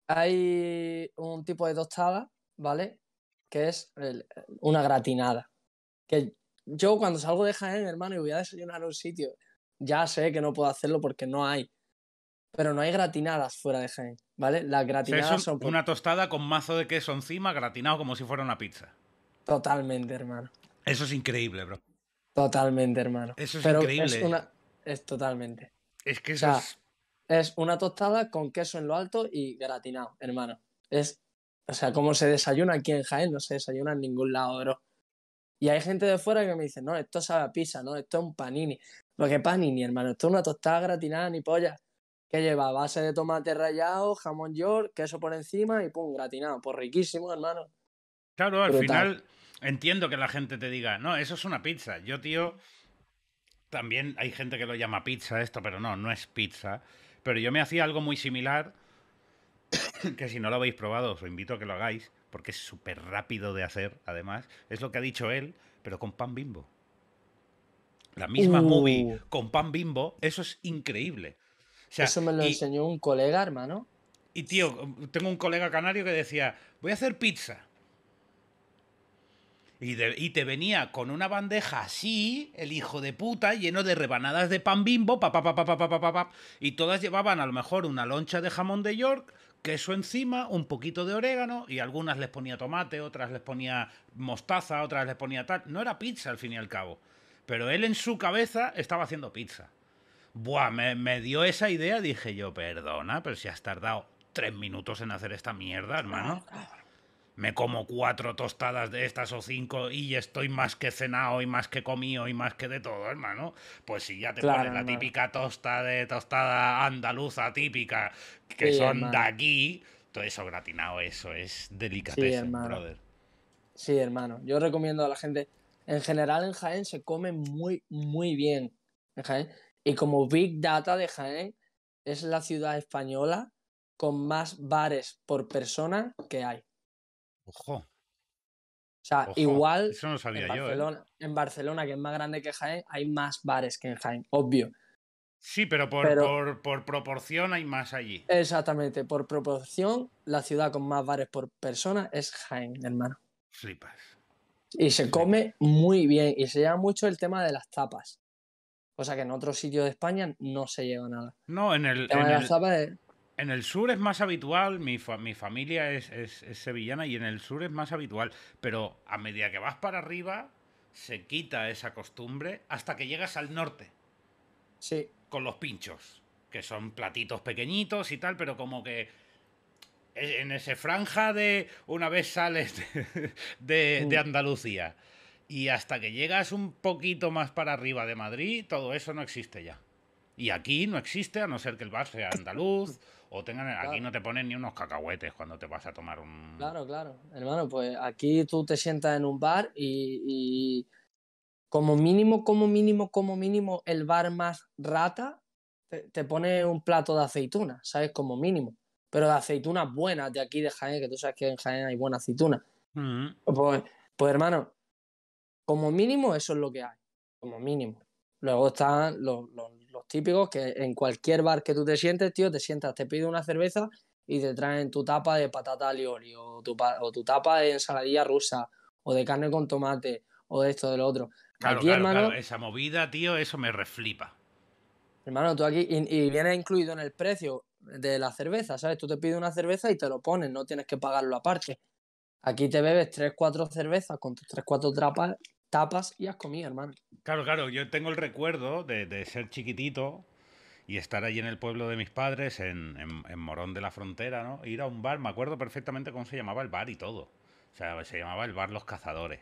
hay un tipo de tostada, ¿vale? que es una gratinada. Que yo cuando salgo de Jaén, hermano, y voy a desayunar a un sitio, ya sé que no puedo hacerlo porque no hay. Pero no hay gratinadas fuera de Jaén, ¿vale? Las gratinadas son... Una tostada con mazo de queso encima, gratinado como si fuera una pizza. Totalmente, hermano. Eso es increíble, bro. Totalmente, hermano. Eso es increíble. Es, es totalmente. Es que eso es... es... una tostada con queso en lo alto y gratinado, hermano. Es o sea, ¿cómo se desayuna aquí en Jaén? No se desayuna en ningún lado, bro. Y hay gente de fuera que me dice, no, esto sabe a pizza, no, esto es un panini. Lo que panini, hermano, esto es una tostada gratinada ni polla. Que lleva base de tomate rallado, jamón york, queso por encima y pum, gratinado. Pues riquísimo, hermano. Claro, al final entiendo que la gente te diga, no, eso es una pizza. Yo, tío, también hay gente que lo llama pizza esto, pero no, no es pizza. Pero yo me hacía algo muy similar que si no lo habéis probado os invito a que lo hagáis, porque es súper rápido de hacer, además. Es lo que ha dicho él, pero con pan bimbo. La misma movie con pan bimbo, eso es increíble. sea, eso me lo enseñó un colega, hermano. Y tío, tengo un colega canario que decía, voy a hacer pizza. Y, de, y, te venía con una bandeja así, el hijo de puta, lleno de rebanadas de pan bimbo, pa, pa, pa, y todas llevaban a lo mejor una loncha de jamón de York, queso encima, un poquito de orégano y algunas les ponía tomate, otras les ponía mostaza, otras les ponía tal. No era pizza al fin y al cabo. Pero él en su cabeza estaba haciendo pizza. Buah, me, dio esa idea, dije yo, perdona, pero si has tardado tres minutos en hacer esta mierda, hermano. Ah, me como cuatro tostadas de estas o cinco y estoy más que cenado y más que comido y más que de todo, hermano. Pues si ya te pones la típica tosta de tostada andaluza típica, que son de aquí, todo eso gratinado, eso es delicadeza, sí, hermano. brother. Sí, hermano. Yo recomiendo a la gente. En general, en Jaén se come muy, muy bien. Y como Big Data de Jaén es la ciudad española con más bares por persona que hay. Ojo. O sea, igual ¿eh? en, Barcelona, que es más grande que Jaén, hay más bares que en Jaén, obvio. Sí, pero por, proporción hay más allí. Exactamente, por proporción, la ciudad con más bares por persona es Jaén, hermano. Flipas. Y se come muy bien y se lleva mucho el tema de las tapas. O sea, que en otro sitio de España no se lleva nada. No, en el. en en el sur es más habitual, mi, familia es, sevillana y en el sur es más habitual, pero a medida que vas para arriba se quita esa costumbre hasta que llegas al norte. Sí. Con los pinchos, que son platitos pequeñitos y tal, pero como que e, en ese franja de una vez sales de, de mm. Andalucía y hasta que llegas un poquito más para arriba de Madrid, todo eso no existe ya. Y aquí no existe, a no ser que el bar sea andaluz o tengan, aquí no te ponen ni unos cacahuetes cuando te vas a tomar un. Claro, claro. Hermano, pues aquí tú te sientas en un bar y, como mínimo, como mínimo, como mínimo, el bar más rata te, pone un plato de aceitunas, ¿sabes? Como mínimo. Pero de aceitunas buenas de aquí de Jaén, que tú sabes que en Jaén hay buena aceituna. Mm. pues, pues hermano, como mínimo eso es lo que hay. Como mínimo. Luego están los típicos que en cualquier bar que tú te sientes, tío, te sientas, te pide una cerveza y te traen tu tapa de patata alioli o tu, o tu tapa de ensaladilla rusa o de carne con tomate o de esto, de lo otro. aquí, hermano, esa movida, tío, eso me reflipa. Hermano, tú aquí, y, viene incluido en el precio de la cerveza, ¿sabes? Tú te pides una cerveza y te lo pones, no tienes que pagarlo aparte. Aquí te bebes 3, 4 cervezas con 3, 4 trapas tapas y has comido, hermano. Claro, claro, yo tengo el recuerdo de, ser chiquitito y estar allí en el pueblo de mis padres, en, en, Morón de la Frontera, ¿no? Ir a un bar, me acuerdo perfectamente cómo se llamaba el bar y todo. O sea, se llamaba el bar Los Cazadores.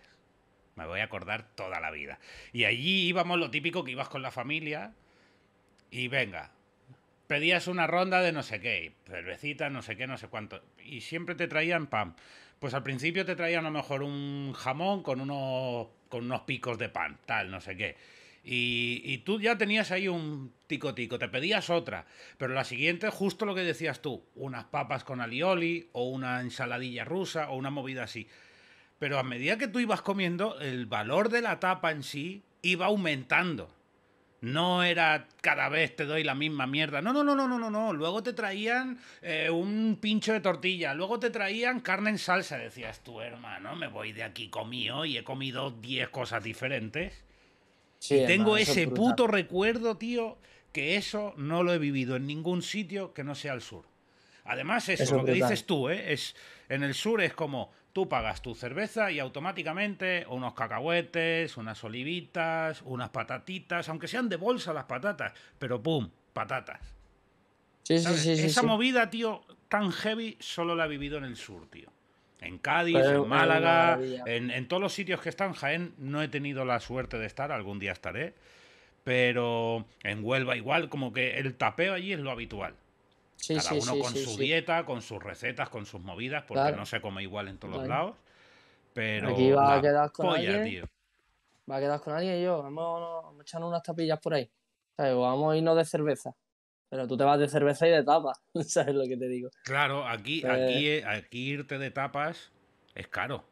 Me voy a acordar toda la vida. Y allí íbamos lo típico que ibas con la familia y venga, pedías una ronda de no sé qué, cervecita, no sé qué, no sé cuánto. Y siempre te traían pan. Pues al principio te traían a lo mejor un jamón con unos con unos picos de pan, tal, no sé qué. Y, y, tú ya tenías ahí un tico tico, te pedías otra, pero la siguiente, justo lo que decías tú, unas papas con alioli o una ensaladilla rusa o una movida así. Pero a medida que tú ibas comiendo, el valor de la tapa en sí iba aumentando. No era cada vez te doy la misma mierda. No, no, no, no, no, no, no. Luego te traían eh, un pincho de tortilla. Luego te traían carne en salsa. Decías tú, hermano, me voy de aquí comido y he comido 10 cosas diferentes. y tengo ese puto recuerdo, tío, que eso no lo he vivido en ningún sitio que no sea el sur. Además, eso, es lo que dices tú, ¿eh? Es, en el sur es como, Tú pagas tu cerveza y automáticamente unos cacahuetes, unas olivitas, unas patatitas, aunque sean de bolsa las patatas, pero ¡pum! Patatas. Esa movida, tío, tan heavy solo la he vivido en el sur, tío. En Cádiz, en Málaga, en, en, todos los sitios que están. Jaén no he tenido la suerte de estar, algún día estaré. Pero en Huelva igual, como que el tapeo allí es lo habitual. Cada uno con su dieta, con sus recetas, con sus movidas, porque no se come igual en todos lados. Pero. Aquí va a quedar con alguien. a quedar con alguien y yo. Vamos, a echarnos unas tapillas por ahí. sea, Vamos a irnos de cerveza. Pero tú te vas de cerveza y de tapas, ¿sabes lo que te digo? Claro, aquí, pues aquí, aquí irte de tapas es caro.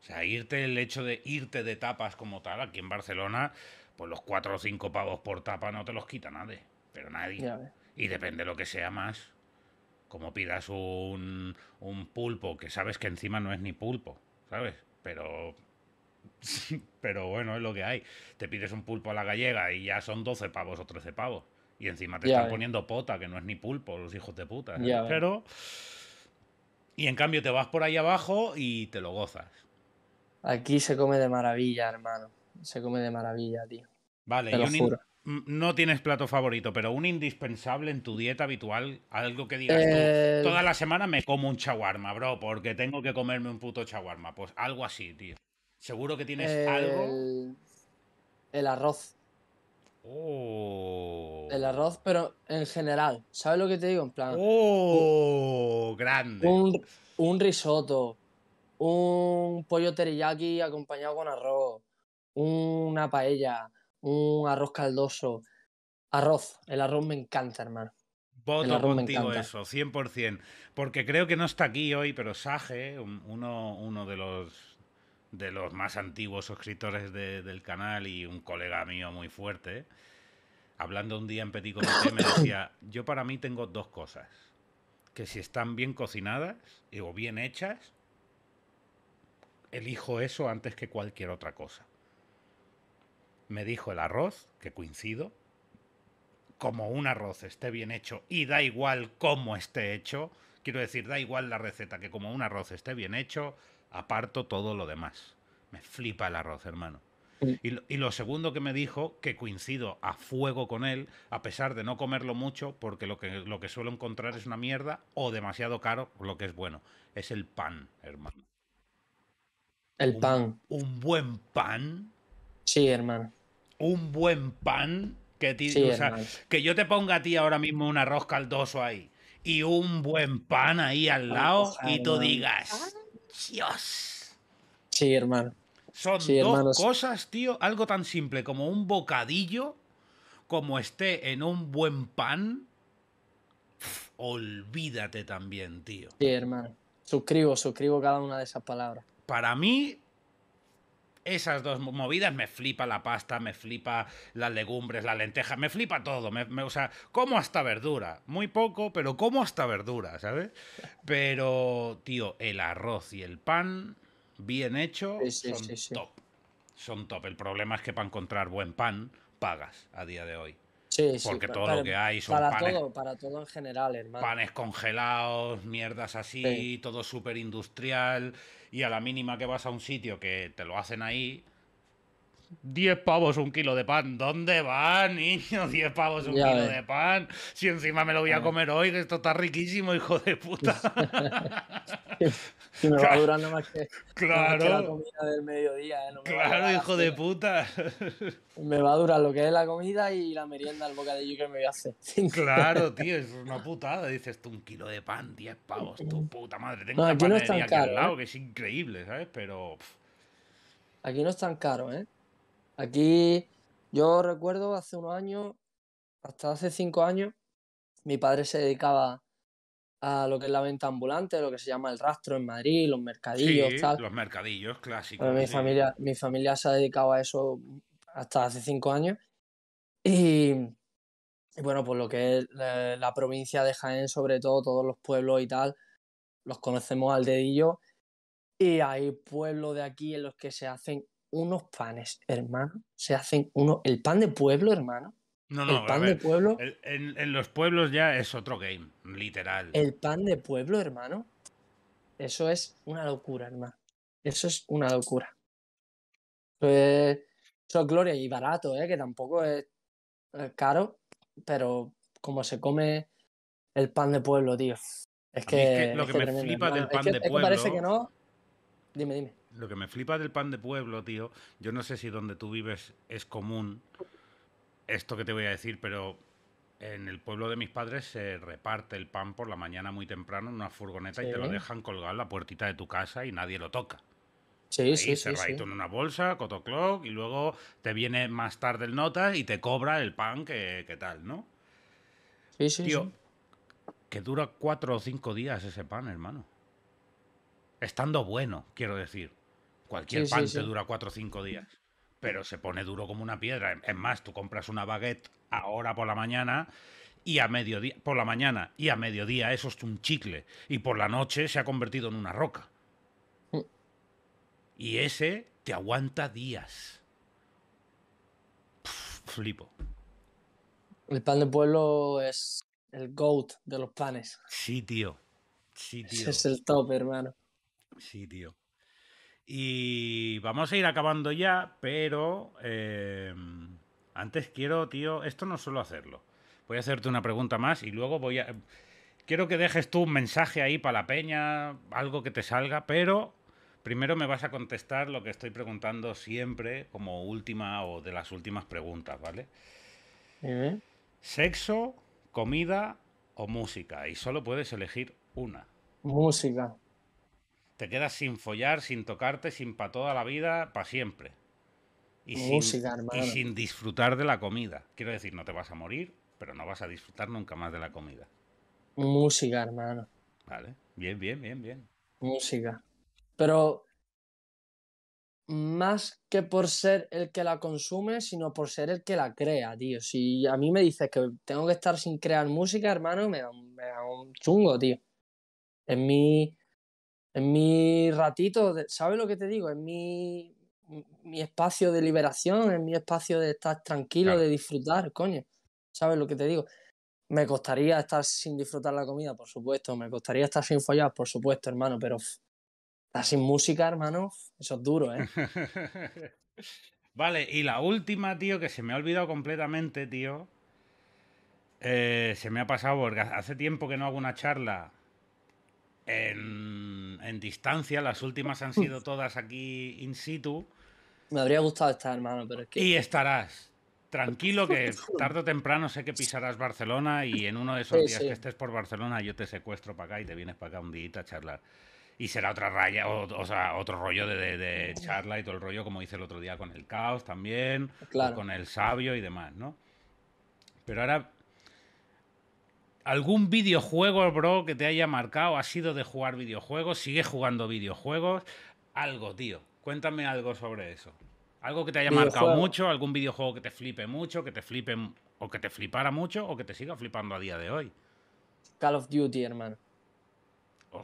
O sea, irte, el hecho de irte de tapas como tal, aquí en Barcelona, pues los cuatro o cinco pavos por tapa no te los quita nadie. Pero nadie. Y depende lo que sea más. Como pidas un, un pulpo, que sabes que encima no es ni pulpo, ¿sabes? Pero pero bueno, es lo que hay. Te pides un pulpo a la gallega y ya son 12 pavos o 13 pavos. Y encima te están poniendo pota, que no es ni pulpo, los hijos de puta. ¿eh? Pero. Y en cambio te vas por ahí abajo y te lo gozas. Aquí se come de maravilla, hermano. Se come de maravilla, tío. Vale, yo, no tienes plato favorito, pero un indispensable en tu dieta habitual, algo que digas tú, toda la semana me como un chaguarma, bro, porque tengo que comerme un puto chaguarma. Pues algo así, tío. Seguro que tienes algo. El arroz. Oh. El arroz, pero en general. ¿Sabes lo que te digo? En plan. ¡Oh! grande. Un, un risotto. Un pollo teriyaki acompañado con arroz. Una paella un arroz caldoso. Arroz, el arroz me encanta, hermano. Voto contigo eso, 100%. Porque creo que no está aquí hoy, pero Sage, uno, uno de los de los más antiguos suscriptores del canal y un colega mío muy fuerte, hablando un día en Petit me decía, yo para mí tengo dos cosas. Que si están bien cocinadas o bien hechas, elijo eso antes que cualquier otra cosa me dijo el arroz, que coincido, como un arroz esté bien hecho y da igual cómo esté hecho, quiero decir, da igual la receta, que como un arroz esté bien hecho, aparto todo lo demás. Me flipa el arroz, hermano. Y lo, segundo que me dijo, que coincido a fuego con él, a pesar de no comerlo mucho, porque lo que, lo que suelo encontrar es una mierda o demasiado caro, lo que es bueno, es el pan, hermano. El pan. Un buen pan. Sí, hermano un buen pan que, que yo te ponga a ti ahora mismo un arroz caldoso ahí y un buen pan ahí al lado y tú digas, Dios. Sí, hermano. Son dos cosas, tío, algo tan simple como un bocadillo, como esté en un buen pan. olvídate también, tío. Sí, hermano. Suscribo, suscribo cada una de esas palabras. Para mí, esas dos movidas me flipa la pasta, me flipa las legumbres, la lenteja me flipa todo. Me, usa o sea, como hasta verdura. Muy poco, pero como hasta verdura, ¿sabes? Pero, tío, el arroz y el pan, bien hecho, son top. Son top. El problema es que para encontrar buen pan, pagas a día de hoy. Sí, porque todo para, lo que hay para todo, para todo en general, hermano. Panes congelados, mierdas así, todo súper industrial. Y a la mínima que vas a un sitio que te lo hacen ahí, 10 pavos un kilo de pan. ¿Dónde va, niño? 10 pavos un kilo de pan. Si encima me lo voy a comer hoy, que esto está riquísimo, hijo de puta. me va durando más que, claro. que la comida del mediodía. ¿eh? claro, hijo de puta. Me va a durar lo que es la comida y la merienda, el bocadillo que me voy a hacer. claro, tío, es una putada. Dices tú, un kilo de pan, 10 pavos, tu mm. puta madre. Tengo no, una panadería aquí caro, al ¿eh? lado, que es increíble, ¿sabes? Pero... Aquí no es tan caro, ¿eh? Aquí yo recuerdo hace unos años, hasta hace cinco años, mi padre se dedicaba a lo que es la venta ambulante, lo que se llama el rastro en Madrid, los mercadillos, tal. Los mercadillos clásicos. mi, familia, mi familia se ha dedicado a eso hasta hace cinco años. Y, bueno, pues lo que es la, la, provincia de Jaén, sobre todo, todos los pueblos y tal, los conocemos al dedillo. Y hay pueblos de aquí en los que se hacen unos panes, hermano. Se hacen uno. El pan de pueblo, hermano. No, no, el pan de pueblo. en, los pueblos ya es otro game, literal. El pan de pueblo, hermano. Eso es una locura, hermano. Eso es una locura. Pues, eso es gloria y barato, ¿eh? que tampoco es eh, caro, pero como se come el pan de pueblo, tío. Es que, lo que, me flipa del pan de pueblo. parece que no. Dime, dime lo que me flipa del pan de pueblo, tío, yo no sé si donde tú vives es común esto que te voy a decir, pero en el pueblo de mis padres se reparte el pan por la mañana muy temprano en una furgoneta y te lo dejan colgar en la puertita de tu casa y nadie lo toca. Sí, sí, sí, cerradito sí, sí. en una bolsa, cotoclock, y luego te viene más tarde el nota y te cobra el pan que, tal, ¿no? Sí, sí, Tío, que dura cuatro o cinco días ese pan, hermano. Estando bueno, quiero decir. Cualquier pan te dura cuatro o cinco días. Pero se pone duro como una piedra. Es más, tú compras una baguette ahora por la mañana y a mediodía, por la mañana y a mediodía eso es un chicle. Y por la noche se ha convertido en una roca. Mm. Y ese te aguanta días. flipo. El pan de pueblo es el goat de los panes. Sí, tío. Sí, tío. es el top, hermano. Sí, tío. Y vamos a ir acabando ya, pero eh, antes quiero, tío, esto no suelo hacerlo. Voy a hacerte una pregunta más y luego voy a... Quiero que dejes tú un mensaje ahí para la peña, algo que te salga, pero primero me vas a contestar lo que estoy preguntando siempre como última o de las últimas preguntas, ¿vale? ¿Sexo, comida o música? Y solo puedes elegir una. Música te quedas sin follar, sin tocarte, sin para toda la vida, para siempre. Y, Música, oh, sin, y sin disfrutar de la comida. Quiero decir, no te vas a morir, pero no vas a disfrutar nunca más de la comida. Música, hermano. Vale, bien, bien, bien, bien. Música. Pero más que por ser el que la consume, sino por ser el que la crea, tío. Si a mí me dices que tengo que estar sin crear música, hermano, me da un, chungo, tío. En mi, en mi ratito, ¿sabes lo que te digo? En mi, mi espacio de liberación, en mi espacio de estar tranquilo, de disfrutar, coño. ¿Sabes lo que te digo? Me costaría estar sin disfrutar la comida, por supuesto. Me costaría estar sin follar, por supuesto, hermano. Pero estar sin música, hermano, eso es duro, ¿eh? vale, y la última, tío, que se me ha olvidado completamente, tío. Eh, se me ha pasado porque hace tiempo que no hago una charla en en distancia, las últimas han sido todas aquí in situ. Me habría gustado estar, hermano, pero es Y estarás. Tranquilo que tarde o temprano sé que pisarás Barcelona y en uno de esos días que estés por Barcelona yo te secuestro para acá y te vienes para acá un día a charlar. Y será otra raya, o, o sea, otro rollo de, de, charla y todo el rollo, como hice el otro día con el caos también, con el sabio y demás, ¿no? Pero ahora algún videojuego, bro, que te haya marcado, ha sido de jugar videojuegos, sigues jugando videojuegos, algo, tío. Cuéntame algo sobre eso. Algo que te haya marcado mucho, algún videojuego que te flipe mucho, que te flipe o que te flipara mucho o que te siga flipando a día de hoy. Call of Duty, hermano.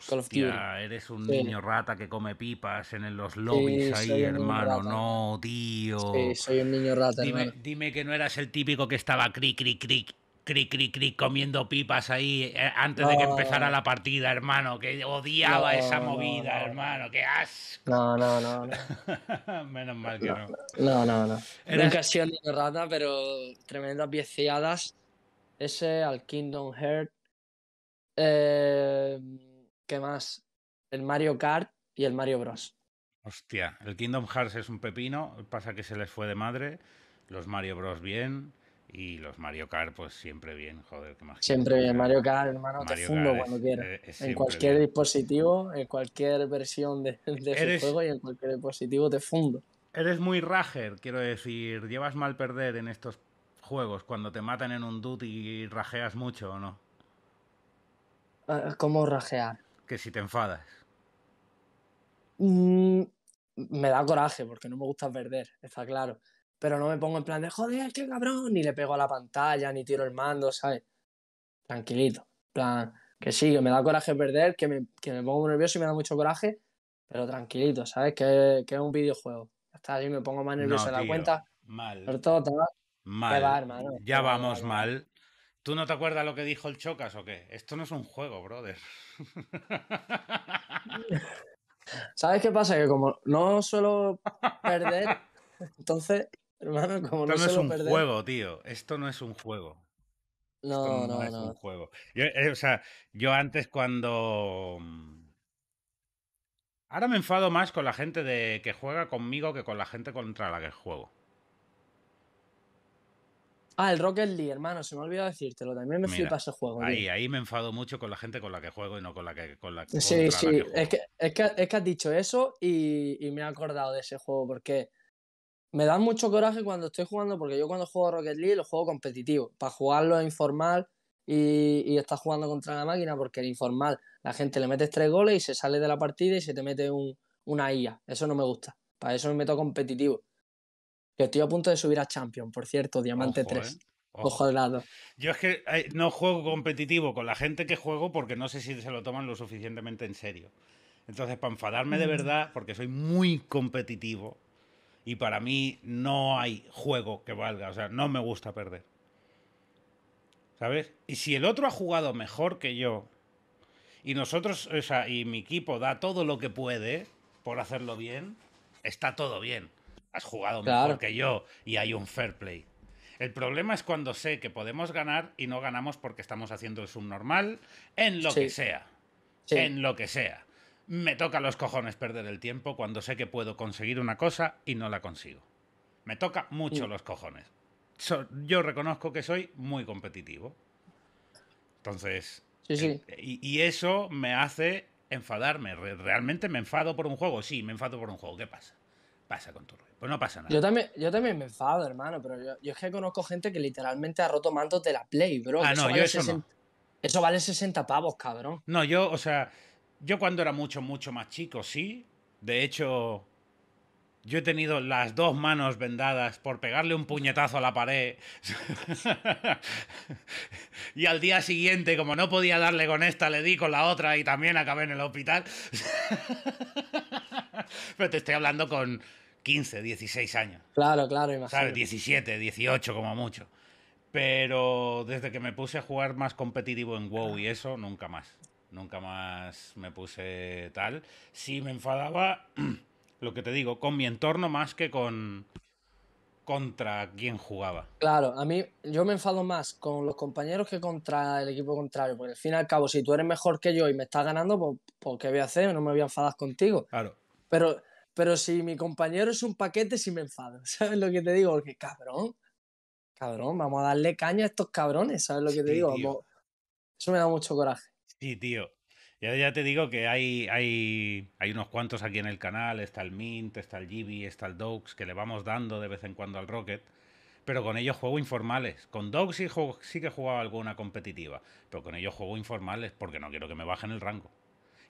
Call of Duty. eres un niño rata que come pipas en los lobbies ahí, hermano. No, tío. Sí, soy un niño rata. Dime, dime que no eras el típico que estaba cric, cric, cric cri cri cri comiendo pipas ahí eh, antes de que empezara la partida, hermano, que odiaba esa movida, hermano, que asco. No, no, no. Menos mal que no. No, no, no. Era... una ocasión pero tremendas pieceadas. Ese al Kingdom Hearts. Em, ¿Qué más? El Mario Kart y el Mario Bros. Hostia, el Kingdom Hearts es un pepino, pasa que se les fue de madre. Los Mario Bros bien, y los Mario Kart, pues siempre bien, joder, que más. Siempre bien, Mario Kart, hermano, te fundo cuando quieras. Eh, en cualquier dispositivo, en cualquier versión de, de juego y en cualquier dispositivo te fundo. Eres muy rager, quiero decir, llevas mal perder en estos juegos cuando te matan en un duty y rajeas mucho o no. Ah, ¿Cómo rajear? Que si te enfadas. Mm, me da coraje porque no me gusta perder, está claro pero no me pongo en plan de joder, qué cabrón, ni le pego a la pantalla, ni tiro el mando, ¿sabes? Tranquilito. plan, que sí, que me da coraje perder, que me, que pongo nervioso y me da mucho coraje, pero tranquilito, ¿sabes? Que, que es un videojuego. Hasta yo me pongo más nervioso en la cuenta. Mal. Pero todo te Mal. ya vamos mal. mal. ¿Tú no te acuerdas lo que dijo el Chocas o qué? Esto no es un juego, brother. ¿Sabes qué pasa? Que como no suelo perder, entonces Esto no, es un juego, tío. Esto no es un juego. No, no, no, es un juego. Yo, eh, o sea, yo antes cuando. Mm, ahora me enfado más con la gente de que juega conmigo que con la gente contra la que juego. Ah, el Rocket League, hermano, se me ha olvidado decírtelo. También me fui flipa ese juego. Ahí, ahí me enfado mucho con la gente con la que juego y no con la que con sí, sí. Es, que, has dicho eso y, me he acordado de ese juego porque me da mucho coraje cuando estoy jugando, porque yo cuando juego Rocket League lo juego competitivo, para jugarlo es informal y, y estás jugando contra la máquina, porque el informal la gente le metes tres goles y se sale de la partida y se te mete un, una IA. Eso no me gusta. Para eso me meto competitivo. Que estoy a punto de subir a Champion, por cierto, Diamante 3. Eh, ojo. de lado. Yo es que eh, no juego competitivo con la gente que juego porque no sé si se lo toman lo suficientemente en serio. Entonces, para enfadarme de mm. verdad, porque soy muy competitivo, y para mí no hay juego que valga. O sea, no me gusta perder. ¿Sabes? Y si el otro ha jugado mejor que yo, y nosotros, o sea, y mi equipo da todo lo que puede por hacerlo bien, está todo bien. Has jugado mejor que yo y hay un fair play. El problema es cuando sé que podemos ganar y no ganamos porque estamos haciendo el subnormal en lo que sea. En lo que sea. Me toca los cojones perder el tiempo cuando sé que puedo conseguir una cosa y no la consigo. Me toca mucho mm. los cojones. yo reconozco que soy muy competitivo. Entonces, sí, sí. Eh, y, eso me hace enfadarme. realmente me enfado por un juego. Sí, me enfado por un juego. ¿Qué pasa? Pasa con tu Pues no pasa nada. Yo también, yo también me enfado, hermano, pero yo, es que conozco gente que literalmente ha roto mantos de la Play, bro. Ah, no, eso yo vale eso Eso vale 60 pavos, cabrón. No, yo, o sea, yo cuando era mucho, mucho más chico, sí. De hecho, yo he tenido las dos manos vendadas por pegarle un puñetazo a la pared. y al día siguiente, como no podía darle con esta, le di con la otra y también acabé en el hospital. Pero te estoy hablando con 15, 16 años. Claro, claro, imagínate. 17, 18 como mucho. Pero desde que me puse a jugar más competitivo en WoW y eso, nunca más nunca más me puse tal. Si me enfadaba, lo que te digo, con mi entorno más que con contra quien jugaba. Claro, a mí yo me enfado más con los compañeros que contra el equipo contrario, porque al fin y al cabo, si tú eres mejor que yo y me estás ganando, pues, pues ¿qué voy a hacer? No me voy a enfadar contigo. Claro. Pero, pero si mi compañero es un paquete, sí me enfado, ¿sabes lo que te digo? Porque cabrón, cabrón, vamos a darle caña a estos cabrones, ¿sabes lo que te digo? Eso me da mucho coraje. Sí, tío. Ya, ya te digo que hay, hay, unos cuantos aquí en el canal. Está el Mint, está el Gibi, está el Dogs, que le vamos dando de vez en cuando al Rocket. Pero con ellos juego informales. Con Dogs sí, que he jugado alguna competitiva. Pero con ellos juego informales porque no quiero que me bajen el rango.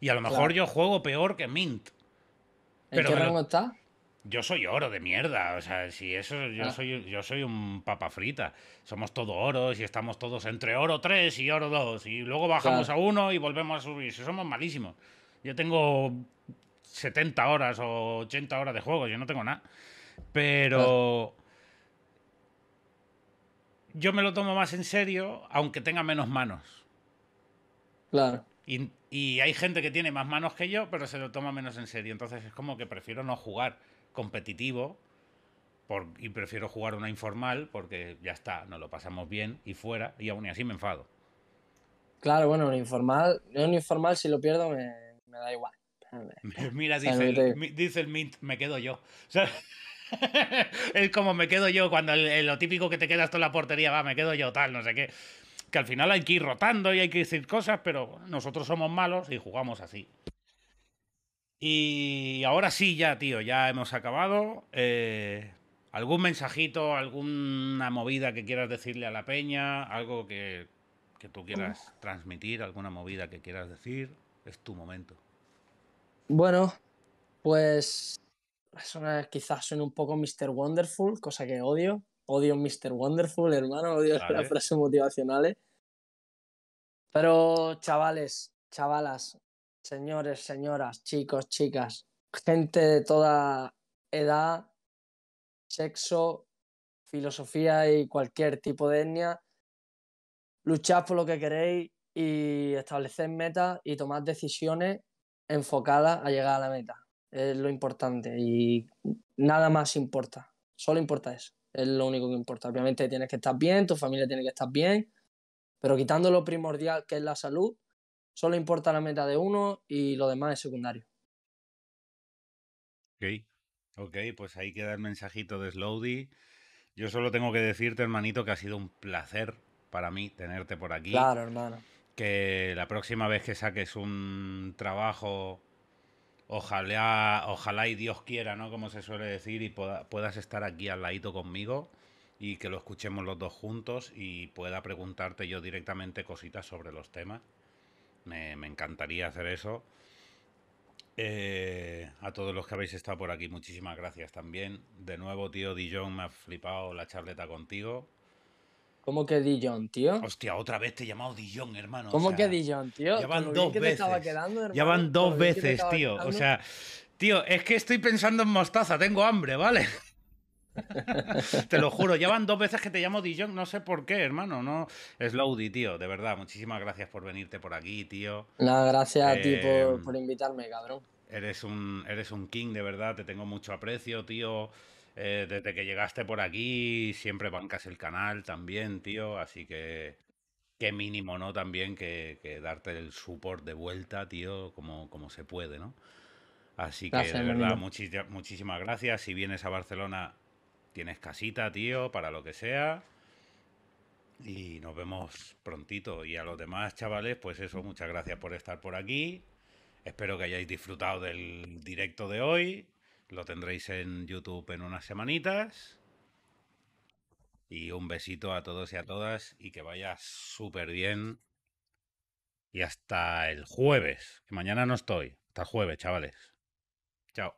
Y a lo mejor yo juego peor que Mint. Pero ¿En qué rango está? Yo soy oro de mierda, o sea, si eso yo ah. soy yo soy un papa frita. Somos todo oro y estamos todos entre oro 3 y oro 2 y luego bajamos a uno y volvemos a subir, somos malísimos. Yo tengo 70 horas o 80 horas de juego, yo no tengo nada. Pero yo me lo tomo más en serio aunque tenga menos manos. Claro. y, hay gente que tiene más manos que yo, pero se lo toma menos en serio. Entonces es como que prefiero no jugar competitivo y prefiero jugar una informal porque ya está, nos lo pasamos bien y fuera y aún así me enfado. Claro, bueno, una informal, un informal si lo pierdo me, da igual. Mira, dice, el, Mint, me quedo yo. es como me quedo yo cuando lo típico que te quedas toda la portería, va, me quedo yo, tal, no sé qué. Que al final hay que ir rotando y hay que decir cosas, pero nosotros somos malos y jugamos así. Y ahora sí, ya, tío, ya hemos acabado. Eh, ¿Algún mensajito, alguna movida que quieras decirle a la peña? ¿Algo que, tú quieras transmitir? ¿Alguna movida que quieras decir? Es tu momento. Bueno, pues una, quizás suene un poco Mr. Wonderful, cosa que odio. Odio Mr. Wonderful, hermano, odio las frases motivacionales. Pero chavales, chavalas, señores, señoras, chicos, chicas, gente de toda edad, sexo, filosofía y cualquier tipo de etnia, luchad por lo que queréis y estableced metas y tomad decisiones enfocadas a llegar a la meta. Es lo importante y nada más importa, solo importa eso, es lo único que importa. Obviamente tienes que estar bien, tu familia tiene que estar bien, pero quitando lo primordial que es la salud, Solo importa la meta de uno y lo demás es secundario. Ok, ok, pues ahí queda el mensajito de Slowdy. Yo solo tengo que decirte, hermanito, que ha sido un placer para mí tenerte por aquí. Claro, hermano. Que la próxima vez que saques un trabajo, ojalá, ojalá y Dios quiera, ¿no? Como se suele decir, y puedas estar aquí al ladito conmigo y que lo escuchemos los dos juntos y pueda preguntarte yo directamente cositas sobre los temas. Me, encantaría hacer eso. Eh, a todos los que habéis estado por aquí, muchísimas gracias también. De nuevo, tío, Dijon, me ha flipado la charleta contigo. ¿Cómo que Dijon, tío? Hostia, otra vez te he llamado Dijon, hermano. ¿Cómo que Dijon, tío? Ya van dos veces. ya van dos veces, tío. O sea, tío, es que estoy pensando en mostaza, tengo hambre, ¿vale? te lo juro, llevan dos veces que te llamo Dijon, no sé por qué, hermano. No, Slowdy, tío, de verdad, muchísimas gracias por venirte por aquí, tío. Nada, gracias a ti em, por, invitarme, cabrón. Eres un, eres un king, de verdad, te tengo mucho aprecio, tío. Eh, desde que llegaste por aquí, siempre bancas el canal también, tío. Así que qué mínimo, ¿no? También que, darte el support de vuelta, tío, como, como se puede, ¿no? Así que de verdad, muchísimas gracias. Si vienes a Barcelona, tienes casita, tío, para lo que sea. Y nos vemos prontito. Y a los demás chavales, pues eso, muchas gracias por estar por aquí. Espero que hayáis disfrutado del directo de hoy. Lo tendréis en YouTube en unas semanitas. Y un besito a todos y a todas y que vaya súper bien. Y hasta el jueves, que mañana no estoy. Hasta el jueves, chavales. Chao.